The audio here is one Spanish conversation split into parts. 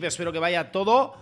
Espero que vaya todo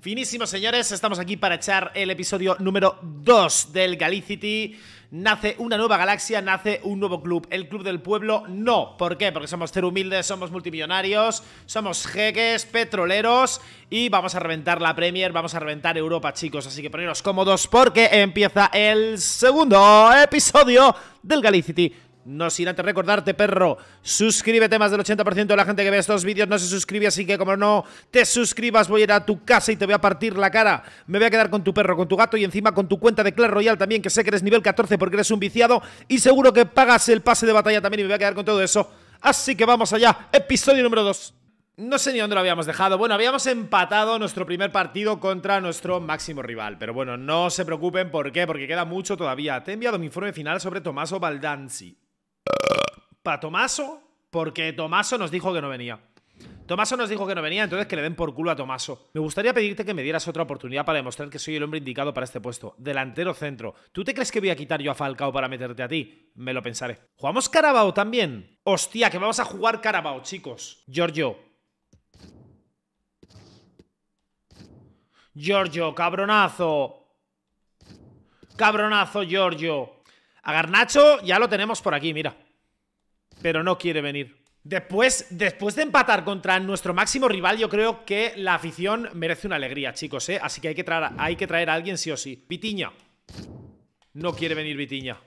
finísimo, señores. Estamos aquí para echar el episodio número 2 del Galicity. Nace una nueva galaxia, nace un nuevo club. ¿El club del pueblo? No. ¿Por qué? Porque somos ser humildes, somos multimillonarios, somos jeques, petroleros y vamos a reventar la Premier, vamos a reventar Europa, chicos. Así que poneros cómodos porque empieza el segundo episodio del Galicity no sin antes recordarte, perro, suscríbete. Más del 80% de la gente que ve estos vídeos no se suscribe, así que como no te suscribas, voy a ir a tu casa y te voy a partir la cara. Me voy a quedar con tu perro, con tu gato y encima con tu cuenta de Clash Royale también, que sé que eres nivel 14 porque eres un viciado y seguro que pagas el pase de batalla también y me voy a quedar con todo eso. Así que vamos allá, episodio número 2. No sé ni dónde lo habíamos dejado. Bueno, habíamos empatado nuestro primer partido contra nuestro máximo rival. Pero bueno, no se preocupen. ¿Por qué? Porque queda mucho todavía. Te he enviado mi informe final sobre Tommaso Baldanzi. Para Tomaso, porque Tomaso nos dijo que no venía. Tomaso nos dijo que no venía, entonces que le den por culo a Tomaso. Me gustaría pedirte que me dieras otra oportunidad para demostrar que soy el hombre indicado para este puesto. Delantero centro. ¿Tú te crees que voy a quitar yo a Falcao para meterte a ti? Me lo pensaré. ¿Jugamos Carabao también? Hostia, que vamos a jugar Carabao, chicos. Giorgio. Giorgio, cabronazo. Cabronazo, Giorgio. Agarnacho Garnacho ya lo tenemos por aquí, mira. Pero no quiere venir. Después, después de empatar contra nuestro máximo rival, yo creo que la afición merece una alegría, chicos, ¿eh? Así que hay que traer, hay que traer a alguien sí o sí. Vitiña. No quiere venir Vitiña.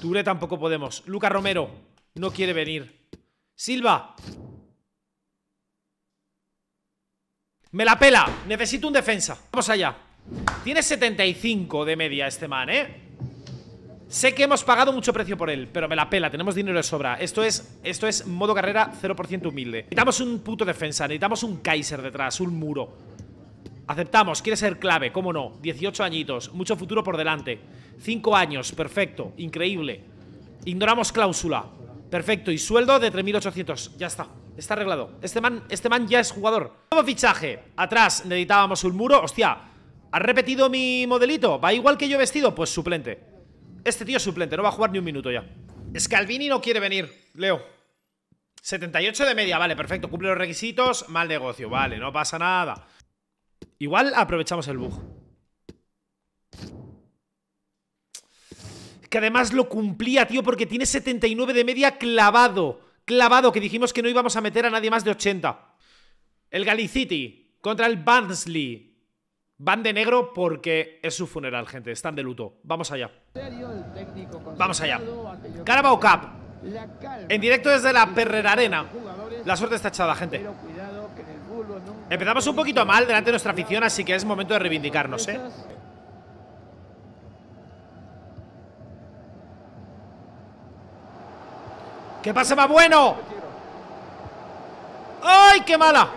Ture tampoco podemos. Luca Romero. No quiere venir. Silva. Me la pela. Necesito un defensa. Vamos allá. Tiene 75 de media este man, ¿eh? Sé que hemos pagado mucho precio por él, pero me la pela, tenemos dinero de sobra. Esto es, esto es modo carrera 0% humilde. Necesitamos un puto defensa, necesitamos un Kaiser detrás, un muro. Aceptamos, quiere ser clave, cómo no. 18 añitos, mucho futuro por delante. 5 años, perfecto, increíble. Ignoramos cláusula. Perfecto, y sueldo de 3.800, ya está. Está arreglado. Este man, este man ya es jugador. Nuevo fichaje. Atrás necesitábamos un muro. Hostia, ¿Ha repetido mi modelito? ¿Va igual que yo vestido? Pues suplente Este tío es suplente, no va a jugar ni un minuto ya Scalvini no quiere venir, Leo 78 de media, vale, perfecto Cumple los requisitos, mal negocio, vale, no pasa nada Igual aprovechamos el bug Que además lo cumplía, tío Porque tiene 79 de media clavado Clavado, que dijimos que no íbamos a meter a nadie más de 80 El Galicity Contra el Barnsley Van de negro porque es su funeral, gente. Están de luto. Vamos allá. Vamos allá. Carabao Cup. En directo desde la Perrera Arena. La suerte está echada, gente. Empezamos un poquito mal delante de nuestra afición, así que es momento de reivindicarnos, ¿eh? ¡Que pase más bueno! ¡Ay, qué mala!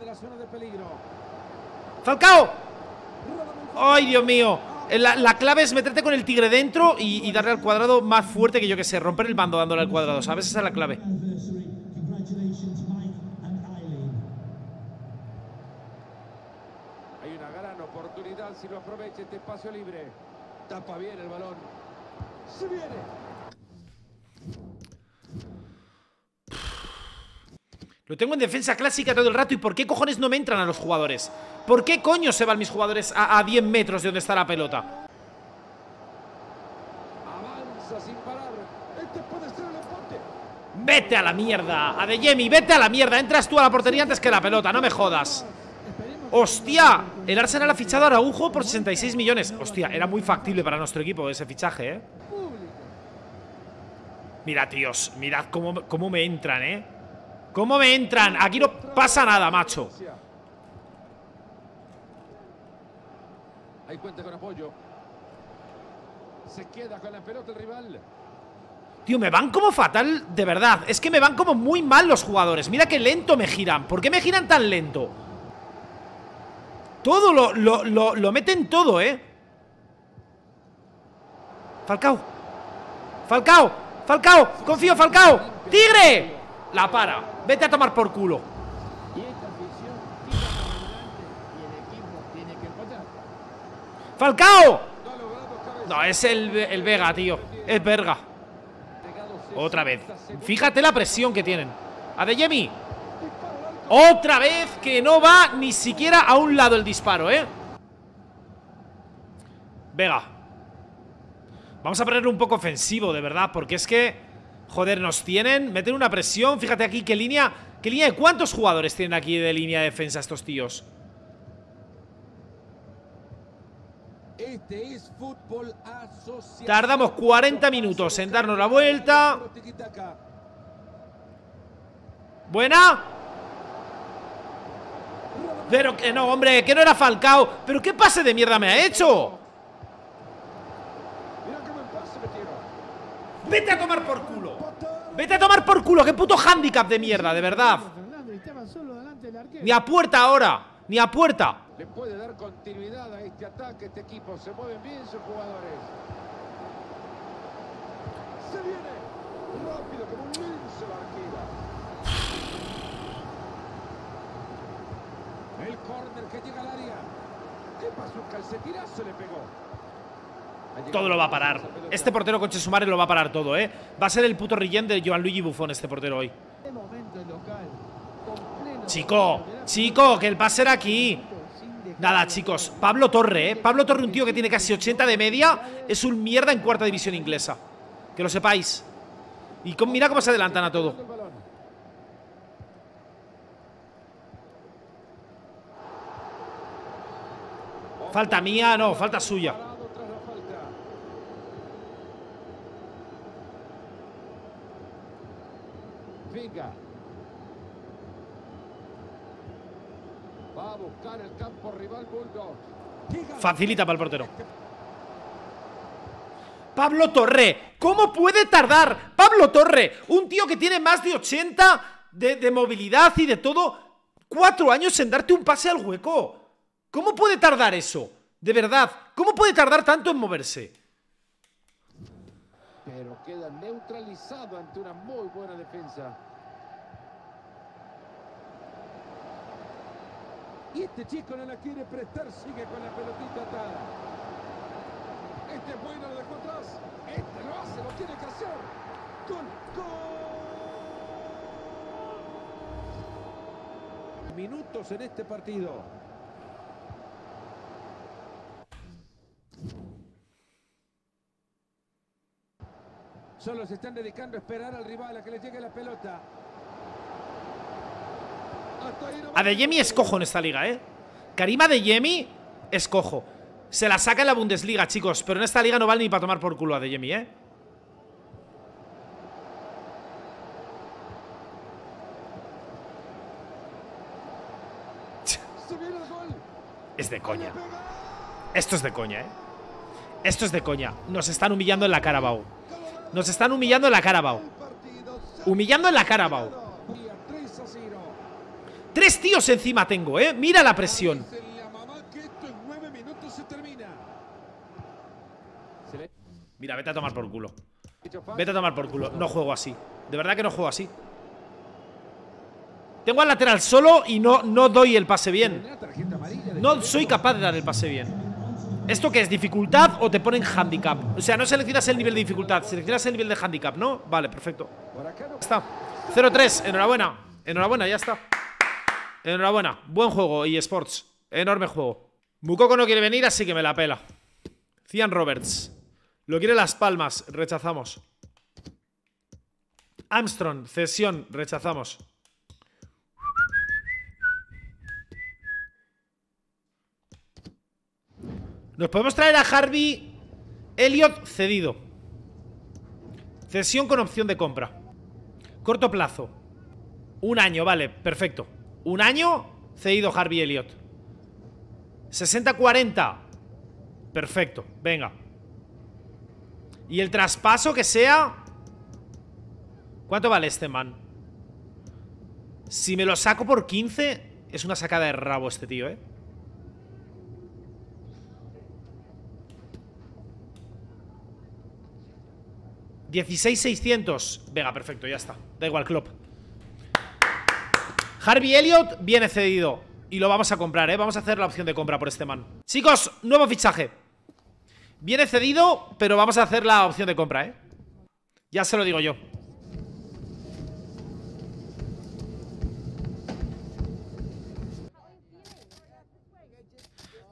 de ¡Falcao! ¡Ay, Dios mío! Eh, la, clave es meterte con el tigre dentro y, darle al cuadrado más fuerte que yo que sé. Romper el bando dándole al cuadrado, ¿sabes? Esa es la clave. Hay una gran oportunidad si lo aprovecha este espacio libre. Tapa bien el balón. Se viene. Lo tengo en defensa clásica todo el rato. ¿Y por qué cojones no me entran a los jugadores? ¿Por qué coño se van mis jugadores a, 10 metros de donde está la pelota? Avanza sin parar. Este puede el Vete a la mierda. A de vete a la mierda. Entras tú a la portería antes que la pelota. No me jodas. ¡Hostia! El Arsenal ha fichado a Araujo por 66 millones. Hostia, era muy factible para nuestro equipo ese fichaje, ¿eh? Mira, tíos, mirad cómo, cómo me entran, ¿eh? ¿Cómo me entran? Aquí no pasa nada, macho. Ahí cuenta con apoyo. Se queda con la pelota el rival. Tío, me van como fatal, de verdad. Es que me van como muy mal los jugadores. Mira qué lento me giran. ¿Por qué me giran tan lento? Todo lo, lo, lo meten todo, ¿eh? Falcao. Falcao. Falcao. Confío, Falcao. Tigre. La para. Vete a tomar por culo. ¡Falcao! No, es el, Vega, tío. Es verga. Otra vez. Fíjate la presión que tienen. A de Otra vez que no va ni siquiera a un lado el disparo, ¿eh? Vega. Vamos a ponerlo un poco ofensivo, de verdad, porque es que Joder, nos tienen. Meten una presión. Fíjate aquí qué línea. ¿Qué línea de cuántos jugadores tienen aquí de línea de defensa estos tíos? Este fútbol Tardamos 40 minutos en darnos la vuelta. Buena. Pero que no, hombre, que no era Falcao. Pero qué pase de mierda me ha hecho. Vete a tomar por culo. Vete a tomar por culo, qué puto handicap de mierda, de verdad. Ni a puerta ahora, ni a puerta. Le puede dar continuidad a este ataque, este equipo. Se mueven bien sus jugadores. Se viene rápido como un lince la El córner que llega al área. ¿Qué pasó? Un se le pegó todo lo va a parar. Este portero con Chesumare lo va a parar todo, ¿eh? Va a ser el puto rillén de Luigi Buffon este portero hoy. Chico, chico, que el pase era aquí. Nada, chicos. Pablo Torre, ¿eh? Pablo Torre, un tío que tiene casi 80 de media, es un mierda en cuarta división inglesa. Que lo sepáis. Y mira cómo se adelantan a todo. Falta mía, no, falta suya. buscar el campo rival Facilita para el portero. Pablo Torre, ¿cómo puede tardar? Pablo Torre, un tío que tiene más de 80 de, de movilidad y de todo, cuatro años en darte un pase al hueco. ¿Cómo puede tardar eso? De verdad, ¿cómo puede tardar tanto en moverse? queda neutralizado ante una muy buena defensa. Y este chico no la quiere prestar, sigue con la pelotita atada. Este es bueno, lo dejó atrás. Este lo hace, lo tiene que hacer. Gol, gol. Minutos en este partido. Solo se están dedicando a esperar al rival a que le llegue la pelota. A jemmy es cojo en esta liga, ¿eh? Karima de es cojo. Se la saca en la Bundesliga, chicos. Pero en esta liga no vale ni para tomar por culo a jemmy ¿eh? Es de coña. Esto es de coña, ¿eh? Esto es de coña. Nos están humillando en la cara, nos están humillando en la cara bao. Humillando en la cara Carabao. Tres tíos encima tengo, ¿eh? Mira la presión. Mira, vete a tomar por culo. Vete a tomar por culo. No juego así. De verdad que no juego así. Tengo al lateral solo y no, no doy el pase bien. No soy capaz de dar el pase bien. ¿Esto qué es? ¿Dificultad o te ponen handicap? O sea, no seleccionas el nivel de dificultad, seleccionas el nivel de handicap, ¿no? Vale, perfecto. está. 0-3, enhorabuena. Enhorabuena, ya está. Enhorabuena. Buen juego, sports, Enorme juego. Mukoko no quiere venir, así que me la pela. Cian Roberts. Lo quiere Las Palmas, rechazamos. Armstrong, cesión, rechazamos. Nos podemos traer a Harvey Elliot cedido. Cesión con opción de compra. Corto plazo. Un año, vale, perfecto. Un año cedido Harvey Elliot. 60-40. Perfecto, venga. Y el traspaso que sea... ¿Cuánto vale este man? Si me lo saco por 15, es una sacada de rabo este tío, ¿eh? 16600. Venga, perfecto, ya está. Da igual, Klopp. Harvey Elliott viene cedido. Y lo vamos a comprar, ¿eh? Vamos a hacer la opción de compra por este man. Chicos, nuevo fichaje. Viene cedido, pero vamos a hacer la opción de compra, ¿eh? Ya se lo digo yo.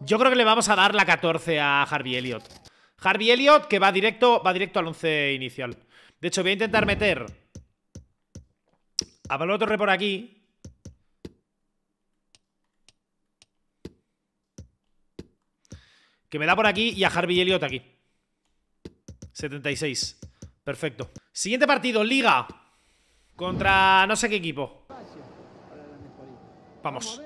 Yo creo que le vamos a dar la 14 a Harvey Elliott. Harvey Elliott, que va directo, va directo al 11 inicial. De hecho, voy a intentar meter a Pablo Torre por aquí. Que me da por aquí y a Harvey Elliott aquí. 76. Perfecto. Siguiente partido, Liga. Contra no sé qué equipo. Vamos.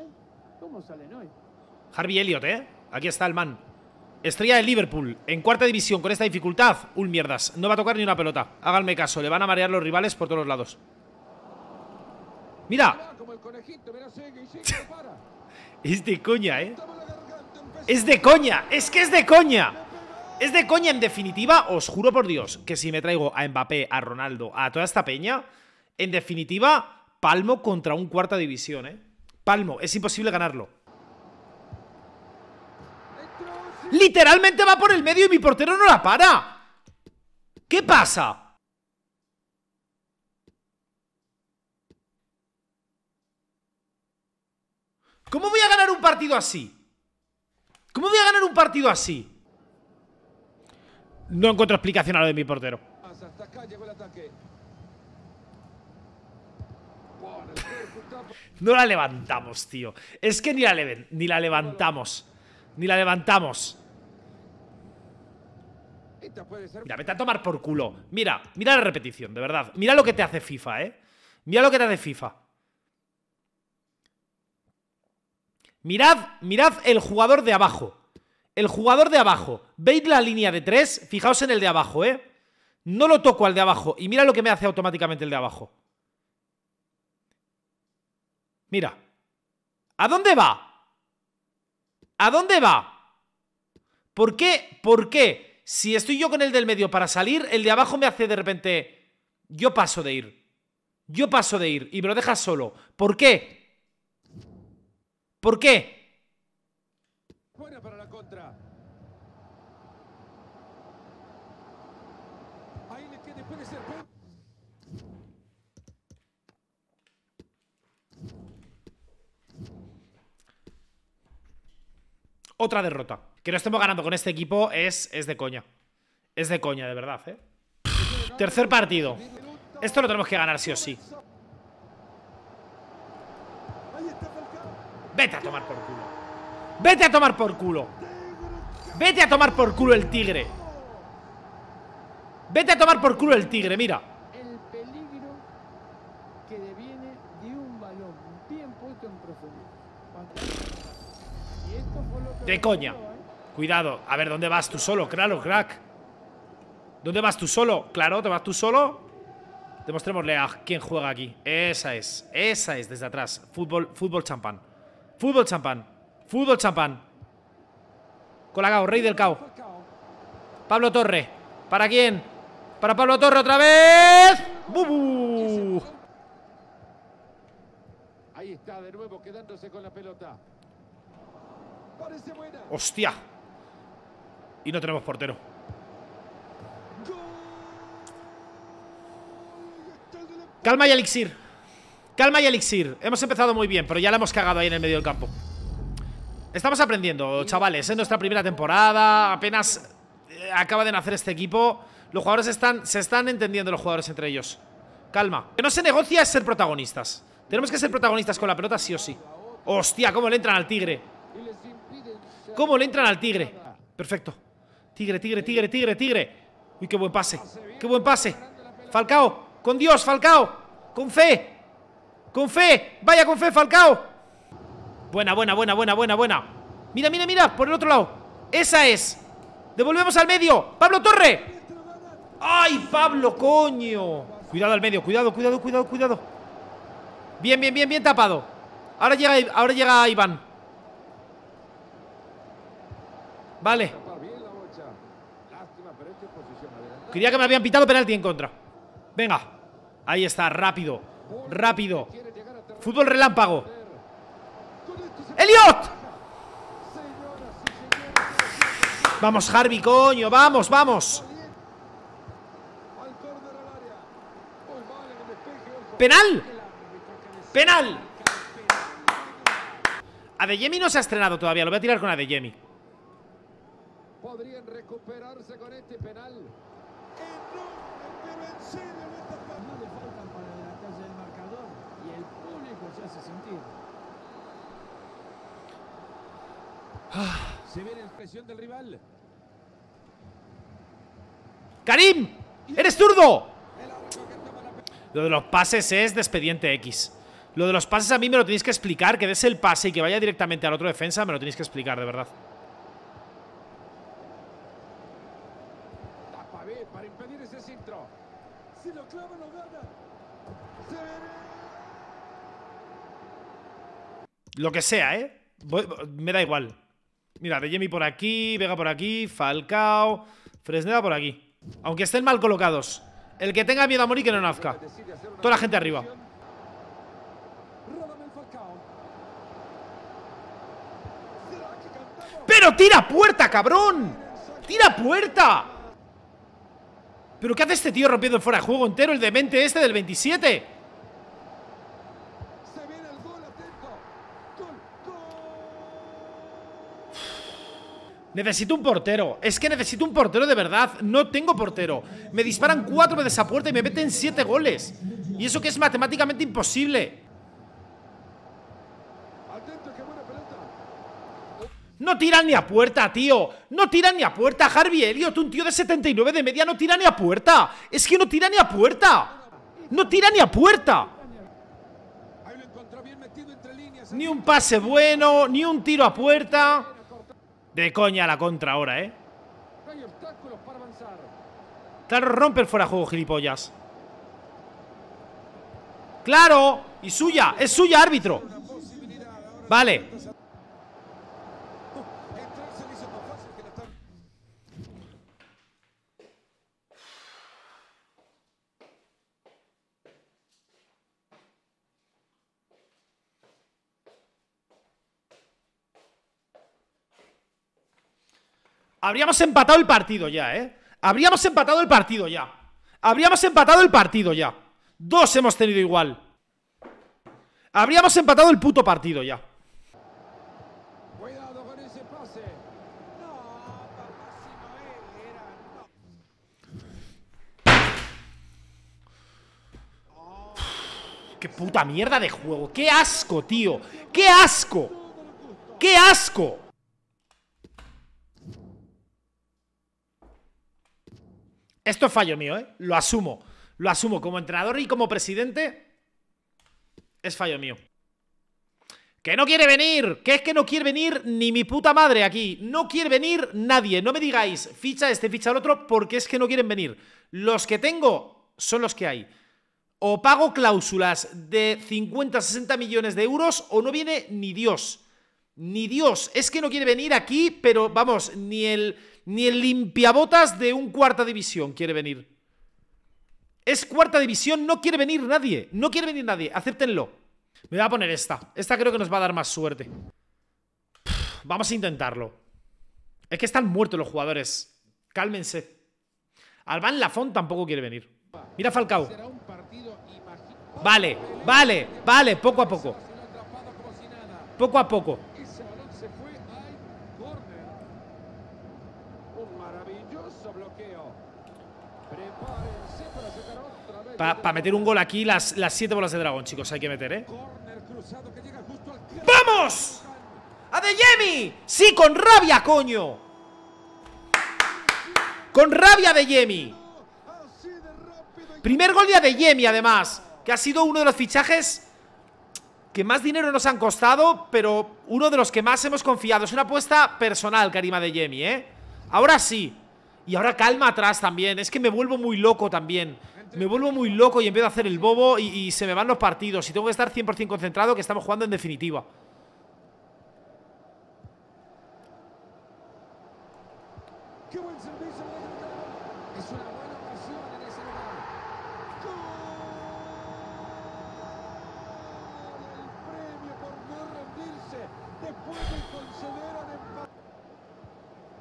Harvey Elliott, ¿eh? Aquí está el man. Estrella de Liverpool, en cuarta división con esta dificultad, un mierdas, no va a tocar ni una pelota. Háganme caso, le van a marear los rivales por todos lados. Mira. es de coña, ¿eh? Es de coña, es que es de coña. Es de coña en definitiva, os juro por Dios, que si me traigo a Mbappé, a Ronaldo, a toda esta peña, en definitiva, palmo contra un cuarta división, ¿eh? Palmo, es imposible ganarlo. Literalmente va por el medio y mi portero no la para. ¿Qué pasa? ¿Cómo voy a ganar un partido así? ¿Cómo voy a ganar un partido así? No encuentro explicación a lo de mi portero. No la levantamos, tío. Es que ni la, ni la levantamos. Ni la levantamos. Mira, vete a tomar por culo. Mira, mira la repetición, de verdad. Mira lo que te hace FIFA, ¿eh? Mira lo que te hace FIFA. Mirad, mirad el jugador de abajo. El jugador de abajo. Veis la línea de tres. Fijaos en el de abajo, ¿eh? No lo toco al de abajo. Y mira lo que me hace automáticamente el de abajo. Mira. ¿A dónde va? ¿A dónde va? ¿Por qué? ¿Por qué? Si estoy yo con el del medio para salir, el de abajo me hace de repente... Yo paso de ir. Yo paso de ir y me lo deja solo. ¿Por qué? ¿Por qué? Otra derrota. Que no estemos ganando con este equipo es, es de coña. Es de coña, de verdad, ¿eh? Tercer partido. Esto lo tenemos que ganar sí o sí. Vete a tomar por culo. Vete a tomar por culo. Vete a tomar por culo el tigre. Vete a tomar por culo el tigre, mira. De coña. Cuidado. A ver, ¿dónde vas tú solo? Claro, crack. ¿Dónde vas tú solo? Claro, ¿te vas tú solo? Demostrémosle a quién juega aquí. Esa es. Esa es, desde atrás. Fútbol, fútbol champán. Fútbol champán. Fútbol champán. Colagao, rey del cao. Pablo Torre. ¿Para quién? Para Pablo Torre otra vez. ¡Bubu! Ahí está de nuevo quedándose con la pelota. ¡Hostia! Y no tenemos portero. Calma y elixir. Calma y elixir. Hemos empezado muy bien, pero ya la hemos cagado ahí en el medio del campo. Estamos aprendiendo, chavales. Es nuestra primera temporada. Apenas eh, acaba de nacer este equipo. Los jugadores están, se están entendiendo los jugadores entre ellos. Calma. que no se negocia es ser protagonistas. Tenemos que ser protagonistas con la pelota sí o sí. Hostia, cómo le entran al tigre. ¿Cómo le entran al Tigre? Perfecto. Tigre, Tigre, Tigre, Tigre, Tigre. Uy, qué buen pase. Qué buen pase. Falcao. Con Dios, Falcao. Con fe. Con fe. Vaya con fe, Falcao. Buena, buena, buena, buena, buena, buena. Mira, mira, mira. Por el otro lado. Esa es. Devolvemos al medio. Pablo Torre. ¡Ay, Pablo, coño! Cuidado al medio. Cuidado, cuidado, cuidado, cuidado. Bien, bien, bien, bien tapado. Ahora llega, ahora llega Iván. Vale. Quería este que me habían pitado penalti en contra. Venga. Ahí está, rápido. Rápido. Fútbol relámpago. ¡Eliot! Vamos, Harvey, coño. Vamos, vamos. Pues ¡Penal! ¡Penal! A Adeyemi no se ha estrenado todavía. Lo voy a tirar con De Adeyemi podrían recuperarse con este penal. Enorme, pero en serio en esta No le faltan para la calle del marcador y el público se hace sentir. Ah. Se ve la presión del rival. ¡Karim! ¡Eres zurdo! Lo de los pases es despediente X. Lo de los pases a mí me lo tenéis que explicar, que des el pase y que vaya directamente al otro defensa, me lo tenéis que explicar, de verdad. lo que sea, ¿eh? me da igual. Mira, de me por aquí, Vega por aquí, Falcao, Fresneda por aquí. Aunque estén mal colocados. El que tenga miedo a morir que no nazca. Toda la gente arriba. ¡Pero tira puerta, cabrón! ¡Tira puerta! ¿Pero qué hace este tío rompiendo el fuera de juego entero? El demente este del 27. Necesito un portero. Es que necesito un portero de verdad. No tengo portero. Me disparan cuatro veces esa puerta y me meten siete goles. Y eso que es matemáticamente imposible. No tiran ni a puerta, tío. No tiran ni a puerta. Harvey Elliott, un tío de 79 de media, no tira ni a puerta. Es que no tira ni a puerta. No tira ni a puerta. Ni un pase bueno, ni un tiro a puerta. De coña la contra ahora, ¿eh? Claro, rompe el fuera juego, gilipollas. ¡Claro! Y suya, es suya, árbitro. Vale. Habríamos empatado el partido ya, ¿eh? Habríamos empatado el partido ya. Habríamos empatado el partido ya. Dos hemos tenido igual. Habríamos empatado el puto partido ya. ¡Qué puta mierda de juego! ¡Qué asco, tío! ¡Qué asco! ¡Qué asco! Esto es fallo mío, ¿eh? Lo asumo. Lo asumo. Como entrenador y como presidente, es fallo mío. Que no quiere venir, que es que no quiere venir ni mi puta madre aquí. No quiere venir nadie. No me digáis, ficha este, ficha el otro, porque es que no quieren venir. Los que tengo son los que hay. O pago cláusulas de 50, 60 millones de euros o no viene ni Dios ni Dios. Es que no quiere venir aquí, pero vamos, ni el, ni el limpiabotas de un cuarta división quiere venir. Es cuarta división, no quiere venir nadie. No quiere venir nadie, acéptenlo. Me voy a poner esta. Esta creo que nos va a dar más suerte. vamos a intentarlo. Es que están muertos los jugadores. Cálmense. Alban Lafont tampoco quiere venir. Mira Falcao. Vale, vale, vale, poco a poco. Poco a poco. Para meter un gol aquí, las, las siete bolas de dragón, chicos, hay que meter, ¿eh? ¡Vamos! ¡A De Yemi! ¡Sí, con rabia, coño! ¡Con rabia De Yemi! Primer gol de Yemi, además, que ha sido uno de los fichajes que más dinero nos han costado, pero uno de los que más hemos confiado. Es una apuesta personal, Karima de Yemi, ¿eh? Ahora sí. Y ahora calma atrás también. Es que me vuelvo muy loco también me vuelvo muy loco y empiezo a hacer el bobo y, se me van los partidos. Y tengo que estar 100% concentrado que estamos jugando en definitiva.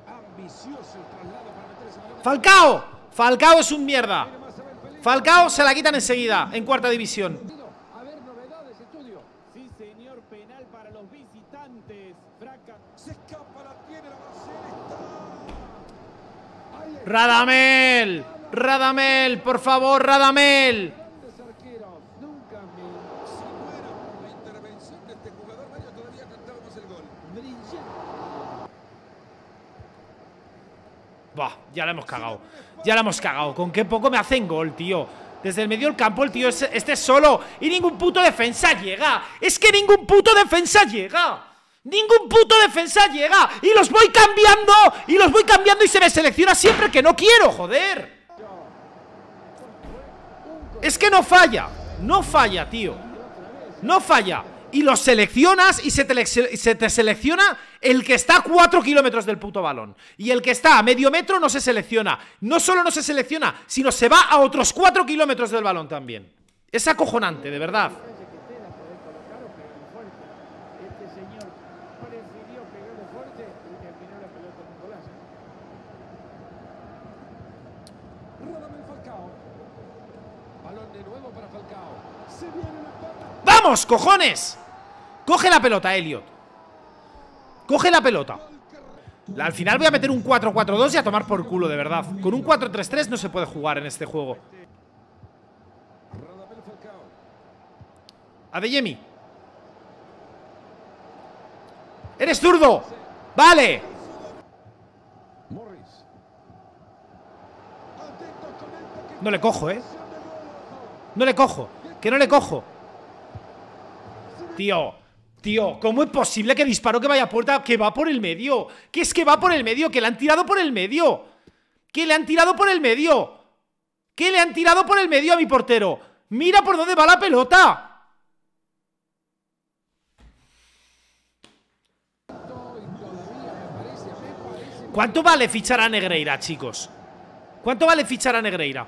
Ambicioso el para ¡Falcao! ¡Falcao es un mierda! Falcao se la quitan enseguida en cuarta división. A ver, novedades, estudio. Sí, señor, penal para los visitantes. Fraca. Se escapa, la tiene, la Marcela. Está. Radamel, Radamel, por favor, Radamel. Este bah, ya la hemos cagado ya la hemos cagado. Con qué poco me hacen gol, tío. Desde el medio del campo el tío este solo. Y ningún puto defensa llega. Es que ningún puto defensa llega. Ningún puto defensa llega. Y los voy cambiando. Y los voy cambiando y se me selecciona siempre que no quiero, joder. Es que no falla. No falla, tío. No falla y los seleccionas y se te, selecciona el que está a 4 kilómetros del puto balón. Y el que está a medio metro no se selecciona. No solo no se selecciona, sino se va a otros 4 kilómetros del balón también. Es acojonante, de verdad. cojones! Coge la pelota, Elliot. Coge la pelota. Al final voy a meter un 4-4-2 y a tomar por culo, de verdad. Con un 4-3-3 no se puede jugar en este juego. Adeyemi. ¡Eres zurdo! ¡Vale! No le cojo, ¿eh? No le cojo. Que no le cojo. Tío, tío, ¿cómo es posible que disparo que vaya a puerta? Que va por el medio. Que es que va por el medio, que le han tirado por el medio. Que le han tirado por el medio. Que le han tirado por el medio a mi portero. Mira por dónde va la pelota. ¿Cuánto vale fichar a Negreira, chicos? ¿Cuánto vale fichar a Negreira?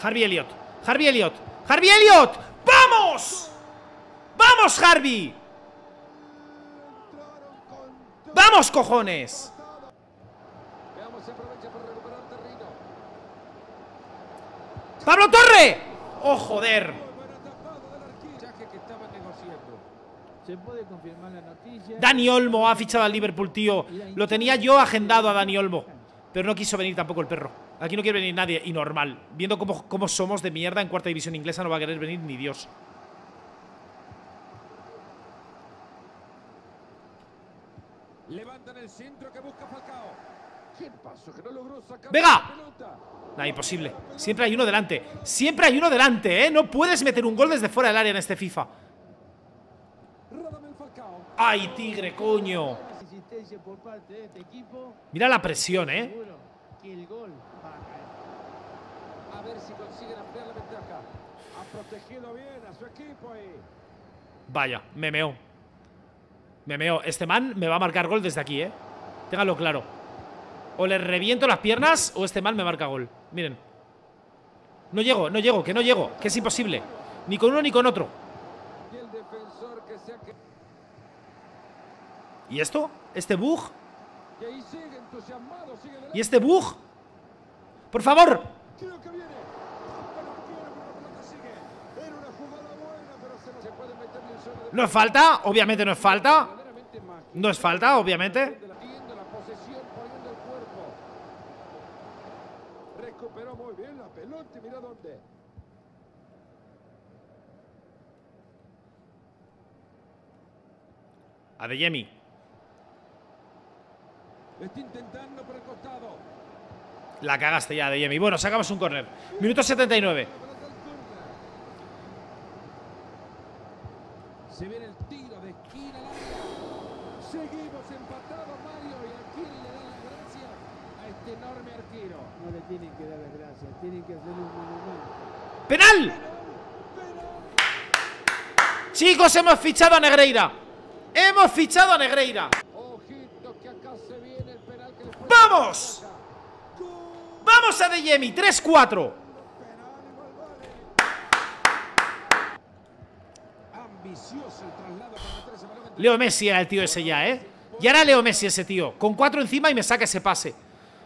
Harvey Elliott. Harvey Elliott. ¡Harvey Elliott! ¡Vamos! ¡Vamos, Harvey! elliot vamos vamos harvey vamos cojones! ¡Pablo Torre! ¡Oh, joder! Dani Olmo ha fichado al Liverpool, tío. Lo tenía yo agendado a Dani Olmo. Pero no quiso venir tampoco el perro. Aquí no quiere venir nadie. Y normal. Viendo cómo, somos de mierda en cuarta división inglesa, no va a querer venir ni Dios. Levantan el centro que busca Falcao. ¿Qué no imposible. Siempre hay uno delante. Siempre hay uno delante, ¿eh? No puedes meter un gol desde fuera del área en este FIFA. ¡Ay, tigre, coño! Este Mira la presión, ¿eh? a ver si consiguen ampliar la ventaja. Ha protegido bien a su equipo ahí. Vaya, me meo. Me meo. Este man me va a marcar gol desde aquí, ¿eh? Téngalo claro. O le reviento las piernas o este man me marca gol. Miren. No llego, no llego, que no llego. Que es imposible. Ni con uno ni con otro. ¿Y esto? ¿Este bug? ¿Y este bug? ¡Por favor! No es falta, obviamente no es falta. No es falta, obviamente. Recuperó muy bien la pelota, mira dónde. La cagaste ya, De Yemi. Bueno, sacamos un córner. Minuto 79. Se viene el tiro de esquina Seguimos empatados, Mario. ¿Y aquí le da las gracias? A este enorme arquero. No le tienen que dar las gracias. Tienen que hacer un monumento. ¡Penal! ¡Penal! Chicos, hemos fichado a Negreira. Hemos fichado a Negreira. Ojito, que acá se viene el penal que ¡Vamos! ¡Vamos a De Yemi! 3-4. Leo Messi era el tío ese ya, ¿eh? Y ahora Leo Messi ese tío. Con cuatro encima y me saca ese pase.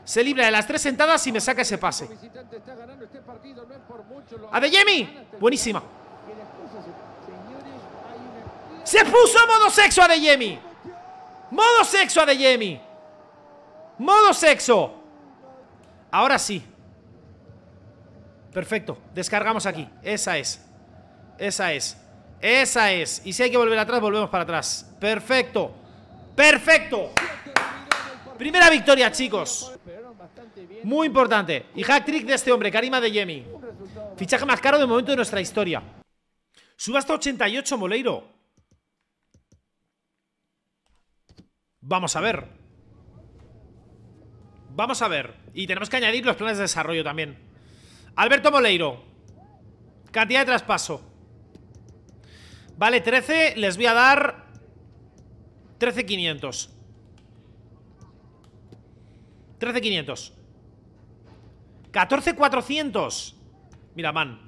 Se libra de las tres sentadas y me saca ese pase. Este ¡A de este Buenísima. ¡Se puso modo sexo a de Jemi! ¡Modo sexo a de Jemi! ¡Modo sexo! Ahora sí. Perfecto. Descargamos aquí. Esa es. Esa es. Esa es. Y si hay que volver atrás, volvemos para atrás. Perfecto. Perfecto. Primera victoria, chicos. Muy importante. Y hack trick de este hombre, Karima de Yemi. Fichaje más caro de momento de nuestra historia. subasta 88, Moleiro. Vamos a ver. Vamos a ver. Y tenemos que añadir los planes de desarrollo también. Alberto Moleiro. Cantidad de traspaso. Vale, 13, les voy a dar 13.500 13.500 14.400 Mira, man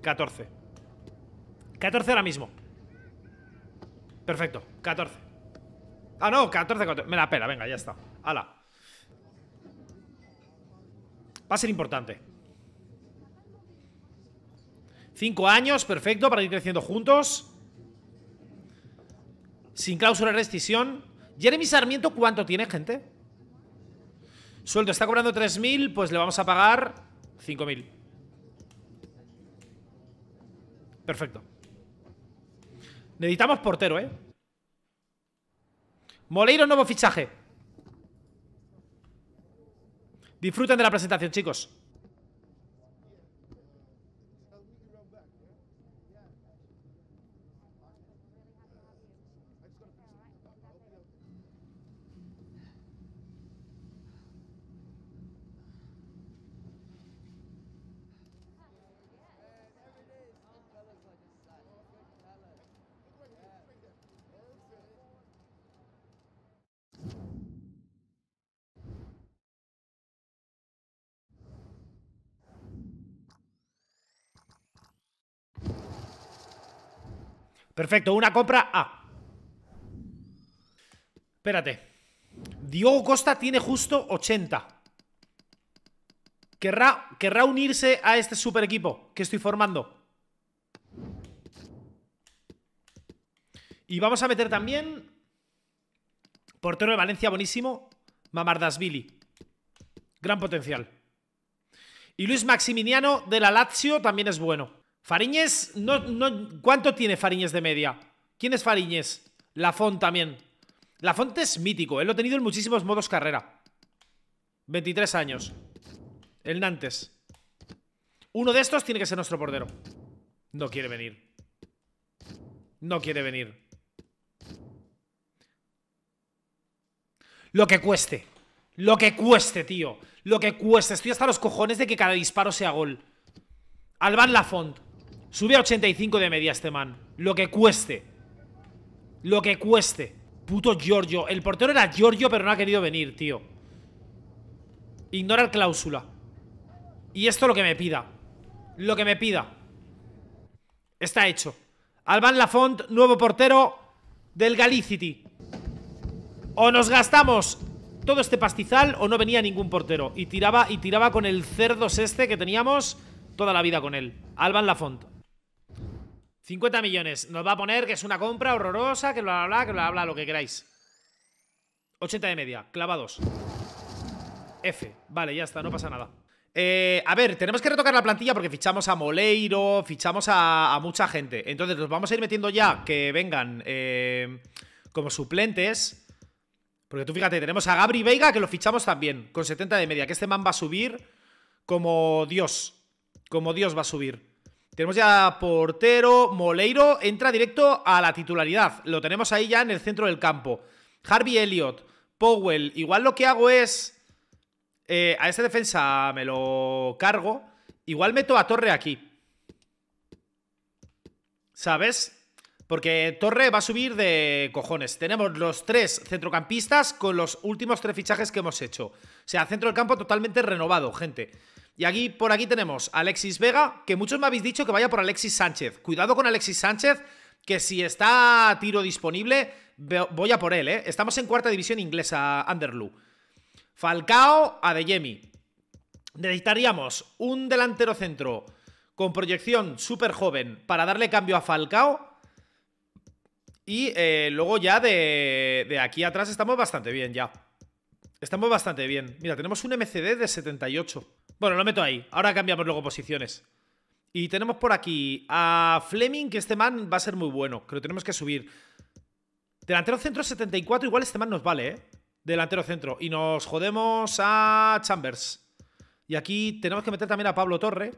14 14 ahora mismo Perfecto, 14 Ah, no, 14, 14 Me la pela, venga, ya está Hala. Va a ser importante Cinco años, perfecto, para ir creciendo juntos. Sin cláusula de rescisión. Jeremy Sarmiento, ¿cuánto tiene, gente? Sueldo, está cobrando 3.000, pues le vamos a pagar 5.000. Perfecto. Necesitamos portero, ¿eh? Moleiro, nuevo fichaje. Disfruten de la presentación, chicos. Perfecto, una compra A. Espérate. Diogo Costa tiene justo 80. Querrá, unirse a este super equipo que estoy formando. Y vamos a meter también... Portero de Valencia, buenísimo. Mamardasvili. Gran potencial. Y Luis Maximiliano de la Lazio también es bueno. Fariñez, no, no, ¿cuánto tiene Fariñes de media? ¿Quién es Fariñez? Lafont también. Lafont es mítico, él lo ha tenido en muchísimos modos carrera. 23 años. El Nantes. Uno de estos tiene que ser nuestro portero. No quiere venir. No quiere venir. Lo que cueste. Lo que cueste, tío. Lo que cueste. Estoy hasta los cojones de que cada disparo sea gol. Alban Lafont. Sube a 85 de media este man. Lo que cueste. Lo que cueste. Puto Giorgio. El portero era Giorgio, pero no ha querido venir, tío. Ignorar cláusula. Y esto lo que me pida. Lo que me pida. Está hecho. Alban Lafont, nuevo portero del Galicity. O nos gastamos todo este pastizal o no venía ningún portero. Y tiraba, y tiraba con el cerdos este que teníamos toda la vida con él. Alban Lafont. 50 millones. Nos va a poner que es una compra horrorosa, que lo habla, que lo habla, lo que queráis. 80 de media, clavados. F. Vale, ya está, no pasa nada. Eh, a ver, tenemos que retocar la plantilla porque fichamos a Moleiro, fichamos a, mucha gente. Entonces, nos vamos a ir metiendo ya que vengan eh, como suplentes. Porque tú fíjate, tenemos a Gabri Veiga que lo fichamos también con 70 de media. Que este man va a subir como Dios. Como Dios va a subir. Tenemos ya portero, Moleiro entra directo a la titularidad. Lo tenemos ahí ya en el centro del campo. Harvey Elliott, Powell. Igual lo que hago es... Eh, a esta defensa me lo cargo. Igual meto a Torre aquí. ¿Sabes? Porque Torre va a subir de cojones. Tenemos los tres centrocampistas con los últimos tres fichajes que hemos hecho. O sea, centro del campo totalmente renovado, gente. Y aquí, por aquí tenemos a Alexis Vega, que muchos me habéis dicho que vaya por Alexis Sánchez. Cuidado con Alexis Sánchez, que si está a tiro disponible, voy a por él, ¿eh? Estamos en cuarta división inglesa, Underloo. Falcao, a Jemi. Necesitaríamos un delantero centro con proyección súper joven para darle cambio a Falcao. Y eh, luego ya de, de, aquí atrás estamos bastante bien ya. Estamos bastante bien. Mira, tenemos un MCD de 78. Bueno, lo meto ahí. Ahora cambiamos luego posiciones. Y tenemos por aquí a Fleming, que este man va a ser muy bueno. Que tenemos que subir. Delantero centro 74, igual este man nos vale, ¿eh? Delantero centro. Y nos jodemos a Chambers. Y aquí tenemos que meter también a Pablo Torre.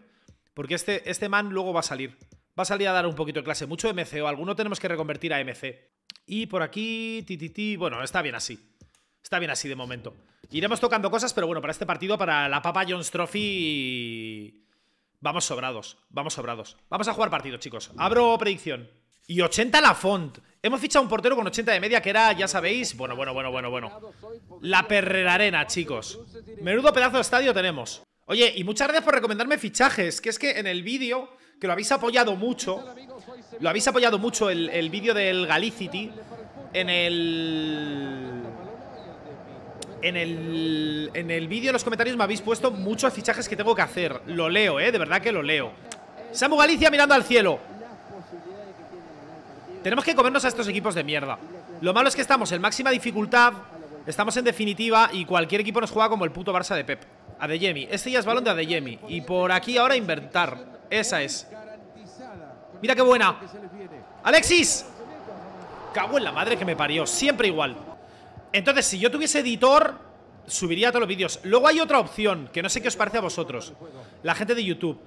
Porque este, este man luego va a salir. Va a salir a dar un poquito de clase. Mucho MC o Alguno tenemos que reconvertir a MC. Y por aquí... Ti, Bueno, está bien así. Está bien así de momento. Iremos tocando cosas, pero bueno, para este partido, para la Papa Jones Trophy... Vamos sobrados, vamos sobrados. Vamos a jugar partido, chicos. Abro predicción. Y 80 la font. Hemos fichado un portero con 80 de media que era, ya sabéis, bueno, bueno, bueno, bueno, bueno. La Perrera Arena, chicos. Menudo pedazo de estadio tenemos. Oye, y muchas gracias por recomendarme fichajes, que es que en el vídeo, que lo habéis apoyado mucho, lo habéis apoyado mucho el, el vídeo del Galicity, en el en el, vídeo, en los comentarios, me habéis puesto muchos fichajes que tengo que hacer. Lo leo, ¿eh? De verdad que lo leo. Samu Galicia mirando al cielo. Tenemos que comernos a estos equipos de mierda. Lo malo es que estamos en máxima dificultad, estamos en definitiva y cualquier equipo nos juega como el puto Barça de Pep. Adeyemi. Este ya es balón de Adeyemi. Y por aquí ahora inventar. Esa es. Mira qué buena. ¡Alexis! Cago en la madre que me parió. Siempre igual. Entonces, si yo tuviese editor, subiría todos los vídeos. Luego hay otra opción, que no sé qué os parece a vosotros, la gente de YouTube.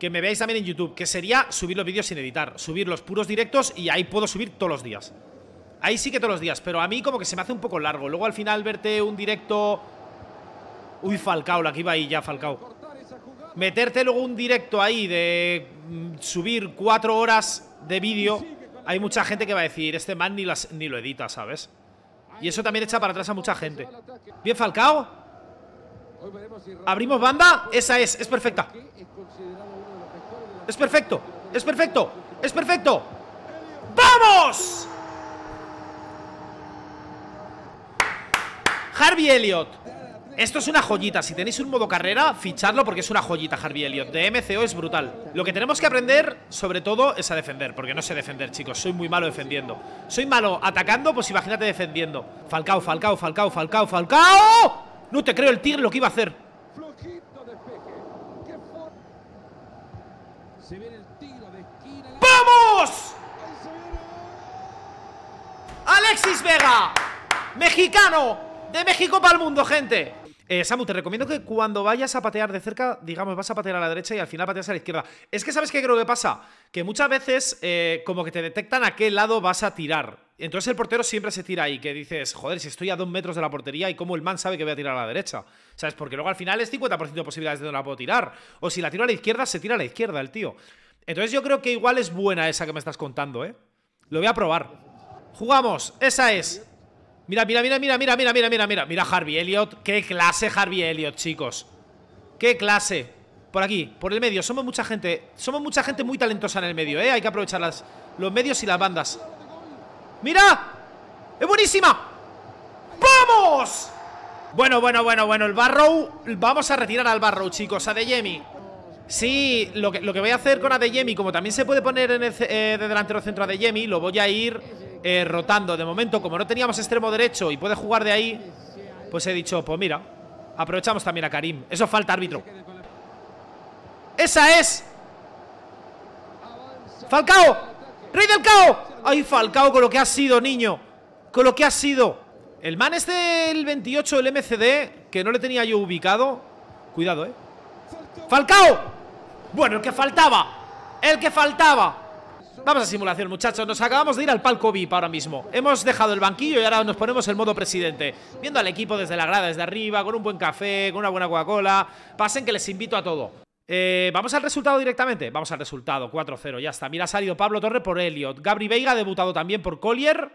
Que me veáis también en YouTube, que sería subir los vídeos sin editar, subir los puros directos y ahí puedo subir todos los días. Ahí sí que todos los días, pero a mí como que se me hace un poco largo. Luego al final verte un directo... Uy, Falcao, la que iba ahí ya, Falcao. Meterte luego un directo ahí de mm, subir cuatro horas de vídeo. Hay mucha gente que va a decir, este man ni, las, ni lo edita, ¿sabes? Y eso también echa para atrás a mucha gente. Bien Falcao. Abrimos banda. Esa es, es perfecta. Es perfecto, es perfecto, es perfecto. ¡Vamos! Harvey Elliott. Esto es una joyita, si tenéis un modo carrera, fichadlo, porque es una joyita Harvey De MCO es brutal. Lo que tenemos que aprender, sobre todo, es a defender, porque no sé defender, chicos. Soy muy malo defendiendo. Soy malo atacando, pues imagínate defendiendo. Falcao, Falcao, Falcao, Falcao, Falcao. No te creo el tigre lo que iba a hacer. ¡Vamos! Alexis Vega, mexicano, de México para el mundo, gente. Eh, Samu, te recomiendo que cuando vayas a patear de cerca, digamos, vas a patear a la derecha y al final pateas a la izquierda. Es que, ¿sabes qué creo que pasa? Que muchas veces eh, como que te detectan a qué lado vas a tirar. Entonces el portero siempre se tira ahí, que dices, joder, si estoy a dos metros de la portería y cómo el man sabe que voy a tirar a la derecha. ¿Sabes? Porque luego al final es 50% de posibilidades de no la puedo tirar. O si la tiro a la izquierda, se tira a la izquierda el tío. Entonces yo creo que igual es buena esa que me estás contando, ¿eh? Lo voy a probar. Jugamos, esa es. Mira, mira, mira, mira, mira, mira, mira, mira, mira. Mira Harvey Elliot. Qué clase Harvey Elliot, chicos. Qué clase. Por aquí, por el medio. Somos mucha gente. Somos mucha gente muy talentosa en el medio, ¿eh? Hay que aprovechar las, los medios y las bandas. ¡Mira! ¡Es buenísima! ¡Vamos! Bueno, bueno, bueno, bueno. El Barrow. Vamos a retirar al Barrow, chicos. A De Sí, lo que, lo que voy a hacer con a Adeyemi, como también se puede poner en eh, de delantero centro a Adeyemi, lo voy a ir eh, rotando. De momento, como no teníamos extremo derecho y puede jugar de ahí, pues he dicho, pues mira, aprovechamos también a Karim. Eso falta, árbitro. Esa es. Falcao. Rey del cao. Ay, Falcao, con lo que ha sido, niño. Con lo que ha sido. El man es del 28, el MCD, que no le tenía yo ubicado. Cuidado, eh. Falcao. Bueno, el que faltaba. El que faltaba. Vamos a simulación, muchachos. Nos acabamos de ir al palco VIP ahora mismo. Hemos dejado el banquillo y ahora nos ponemos el modo presidente. Viendo al equipo desde la grada, desde arriba, con un buen café, con una buena Coca-Cola. Pasen que les invito a todo. Eh, ¿Vamos al resultado directamente? Vamos al resultado, 4-0, ya está. Mira, ha salido Pablo Torre por Elliot. Gabri Veiga ha debutado también por Collier.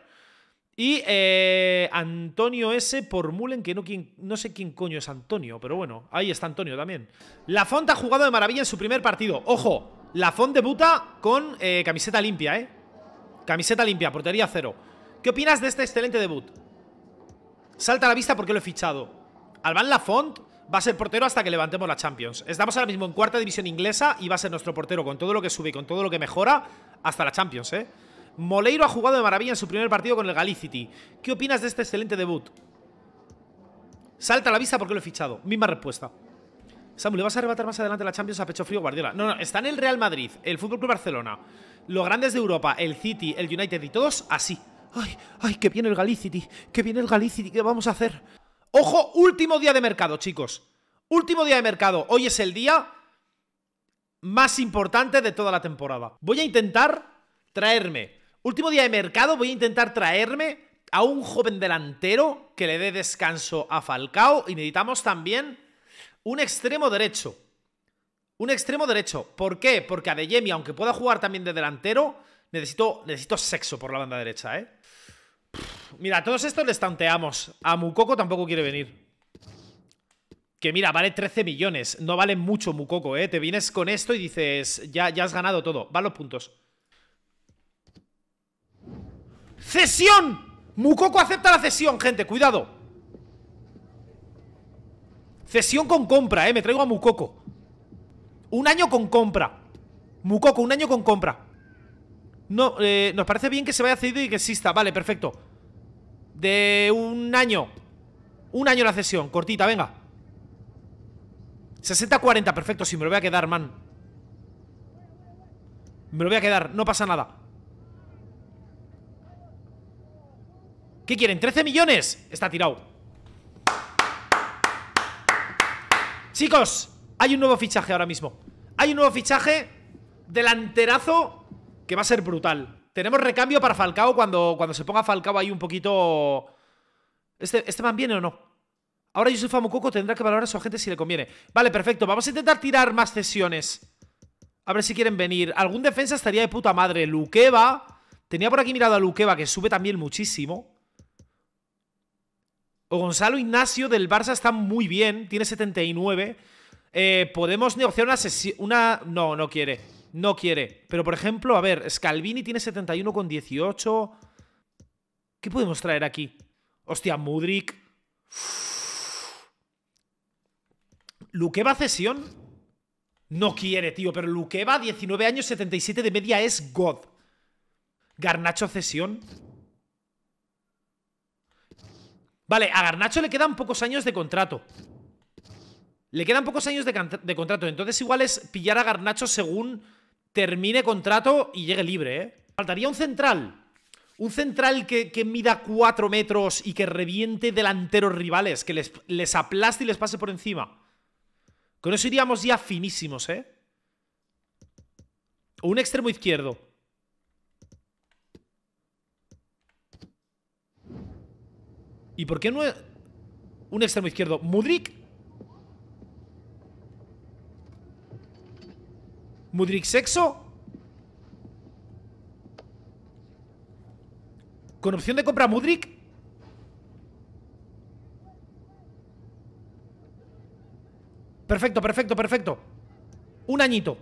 Y eh, Antonio S. por Mullen, que no, no, sé quién coño es Antonio, pero bueno, ahí está Antonio también. La Fonta ha jugado de maravilla en su primer partido. ¡Ojo! Font debuta con eh, camiseta limpia, ¿eh? Camiseta limpia, portería cero. ¿Qué opinas de este excelente debut? Salta a la vista porque lo he fichado. Alban Font va a ser portero hasta que levantemos la Champions. Estamos ahora mismo en cuarta división inglesa y va a ser nuestro portero con todo lo que sube y con todo lo que mejora hasta la Champions, ¿eh? Moleiro ha jugado de maravilla en su primer partido con el Galicity. ¿Qué opinas de este excelente debut? Salta a la vista porque lo he fichado. Misma respuesta. Samuel, ¿le vas a arrebatar más adelante la Champions a pecho frío Guardiola? No, no, en el Real Madrid, el Fútbol Club Barcelona, los grandes de Europa, el City, el United y todos así. Ay, ay, que viene el Galicity, que viene el Galicity, ¿qué vamos a hacer? Ojo, último día de mercado, chicos. Último día de mercado. Hoy es el día más importante de toda la temporada. Voy a intentar traerme. Último día de mercado, voy a intentar traerme a un joven delantero que le dé descanso a Falcao y necesitamos también un extremo derecho. Un extremo derecho. ¿Por qué? Porque Adeyemi, aunque pueda jugar también de delantero, necesito, necesito sexo por la banda derecha, ¿eh? mira, a todos estos les tanteamos. A Mukoko tampoco quiere venir. Que mira, vale 13 millones. No vale mucho Mukoko, ¿eh? Te vienes con esto y dices, ya, ya has ganado todo. Van los puntos. ¡Cesión! Mukoko acepta la cesión, gente. Cuidado. Cesión con compra, eh. Me traigo a Mucoco Un año con compra. Mucoco, un año con compra. No, eh, nos parece bien que se vaya cedido y que exista. Vale, perfecto. De un año. Un año la cesión. Cortita, venga. 60-40, perfecto. Sí, me lo voy a quedar, man. Me lo voy a quedar, no pasa nada. ¿Qué quieren? ¿13 millones? Está tirado. Chicos, hay un nuevo fichaje ahora mismo. Hay un nuevo fichaje delanterazo que va a ser brutal. Tenemos recambio para Falcao cuando, cuando se ponga Falcao ahí un poquito... ¿Este, este man viene o no? Ahora Yusuf Amukoko tendrá que valorar a su agente si le conviene. Vale, perfecto. Vamos a intentar tirar más cesiones. A ver si quieren venir. Algún defensa estaría de puta madre. Luqueva. Tenía por aquí mirado a Luqueva, que sube también muchísimo. Gonzalo Ignacio del Barça está muy bien, tiene 79. Eh, podemos negociar una sesión. Una. No, no quiere. No quiere. Pero por ejemplo, a ver, Scalvini tiene con 18 ¿Qué podemos traer aquí? Hostia, Mudrik. Luqueva cesión. No quiere, tío, pero Luqueva, 19 años, 77 de media, es God. Garnacho cesión. Vale, a Garnacho le quedan pocos años de contrato. Le quedan pocos años de, contrato. Entonces igual es pillar a Garnacho según termine contrato y llegue libre, ¿eh? Faltaría un central. Un central que, mida 4 metros y que reviente delanteros rivales, que les, les aplaste y les pase por encima. Con eso iríamos ya finísimos, ¿eh? O un extremo izquierdo. ¿Y por qué no un extremo izquierdo? Mudrik. Mudrik sexo. Con opción de compra Mudrik. Perfecto, perfecto, perfecto. Un añito.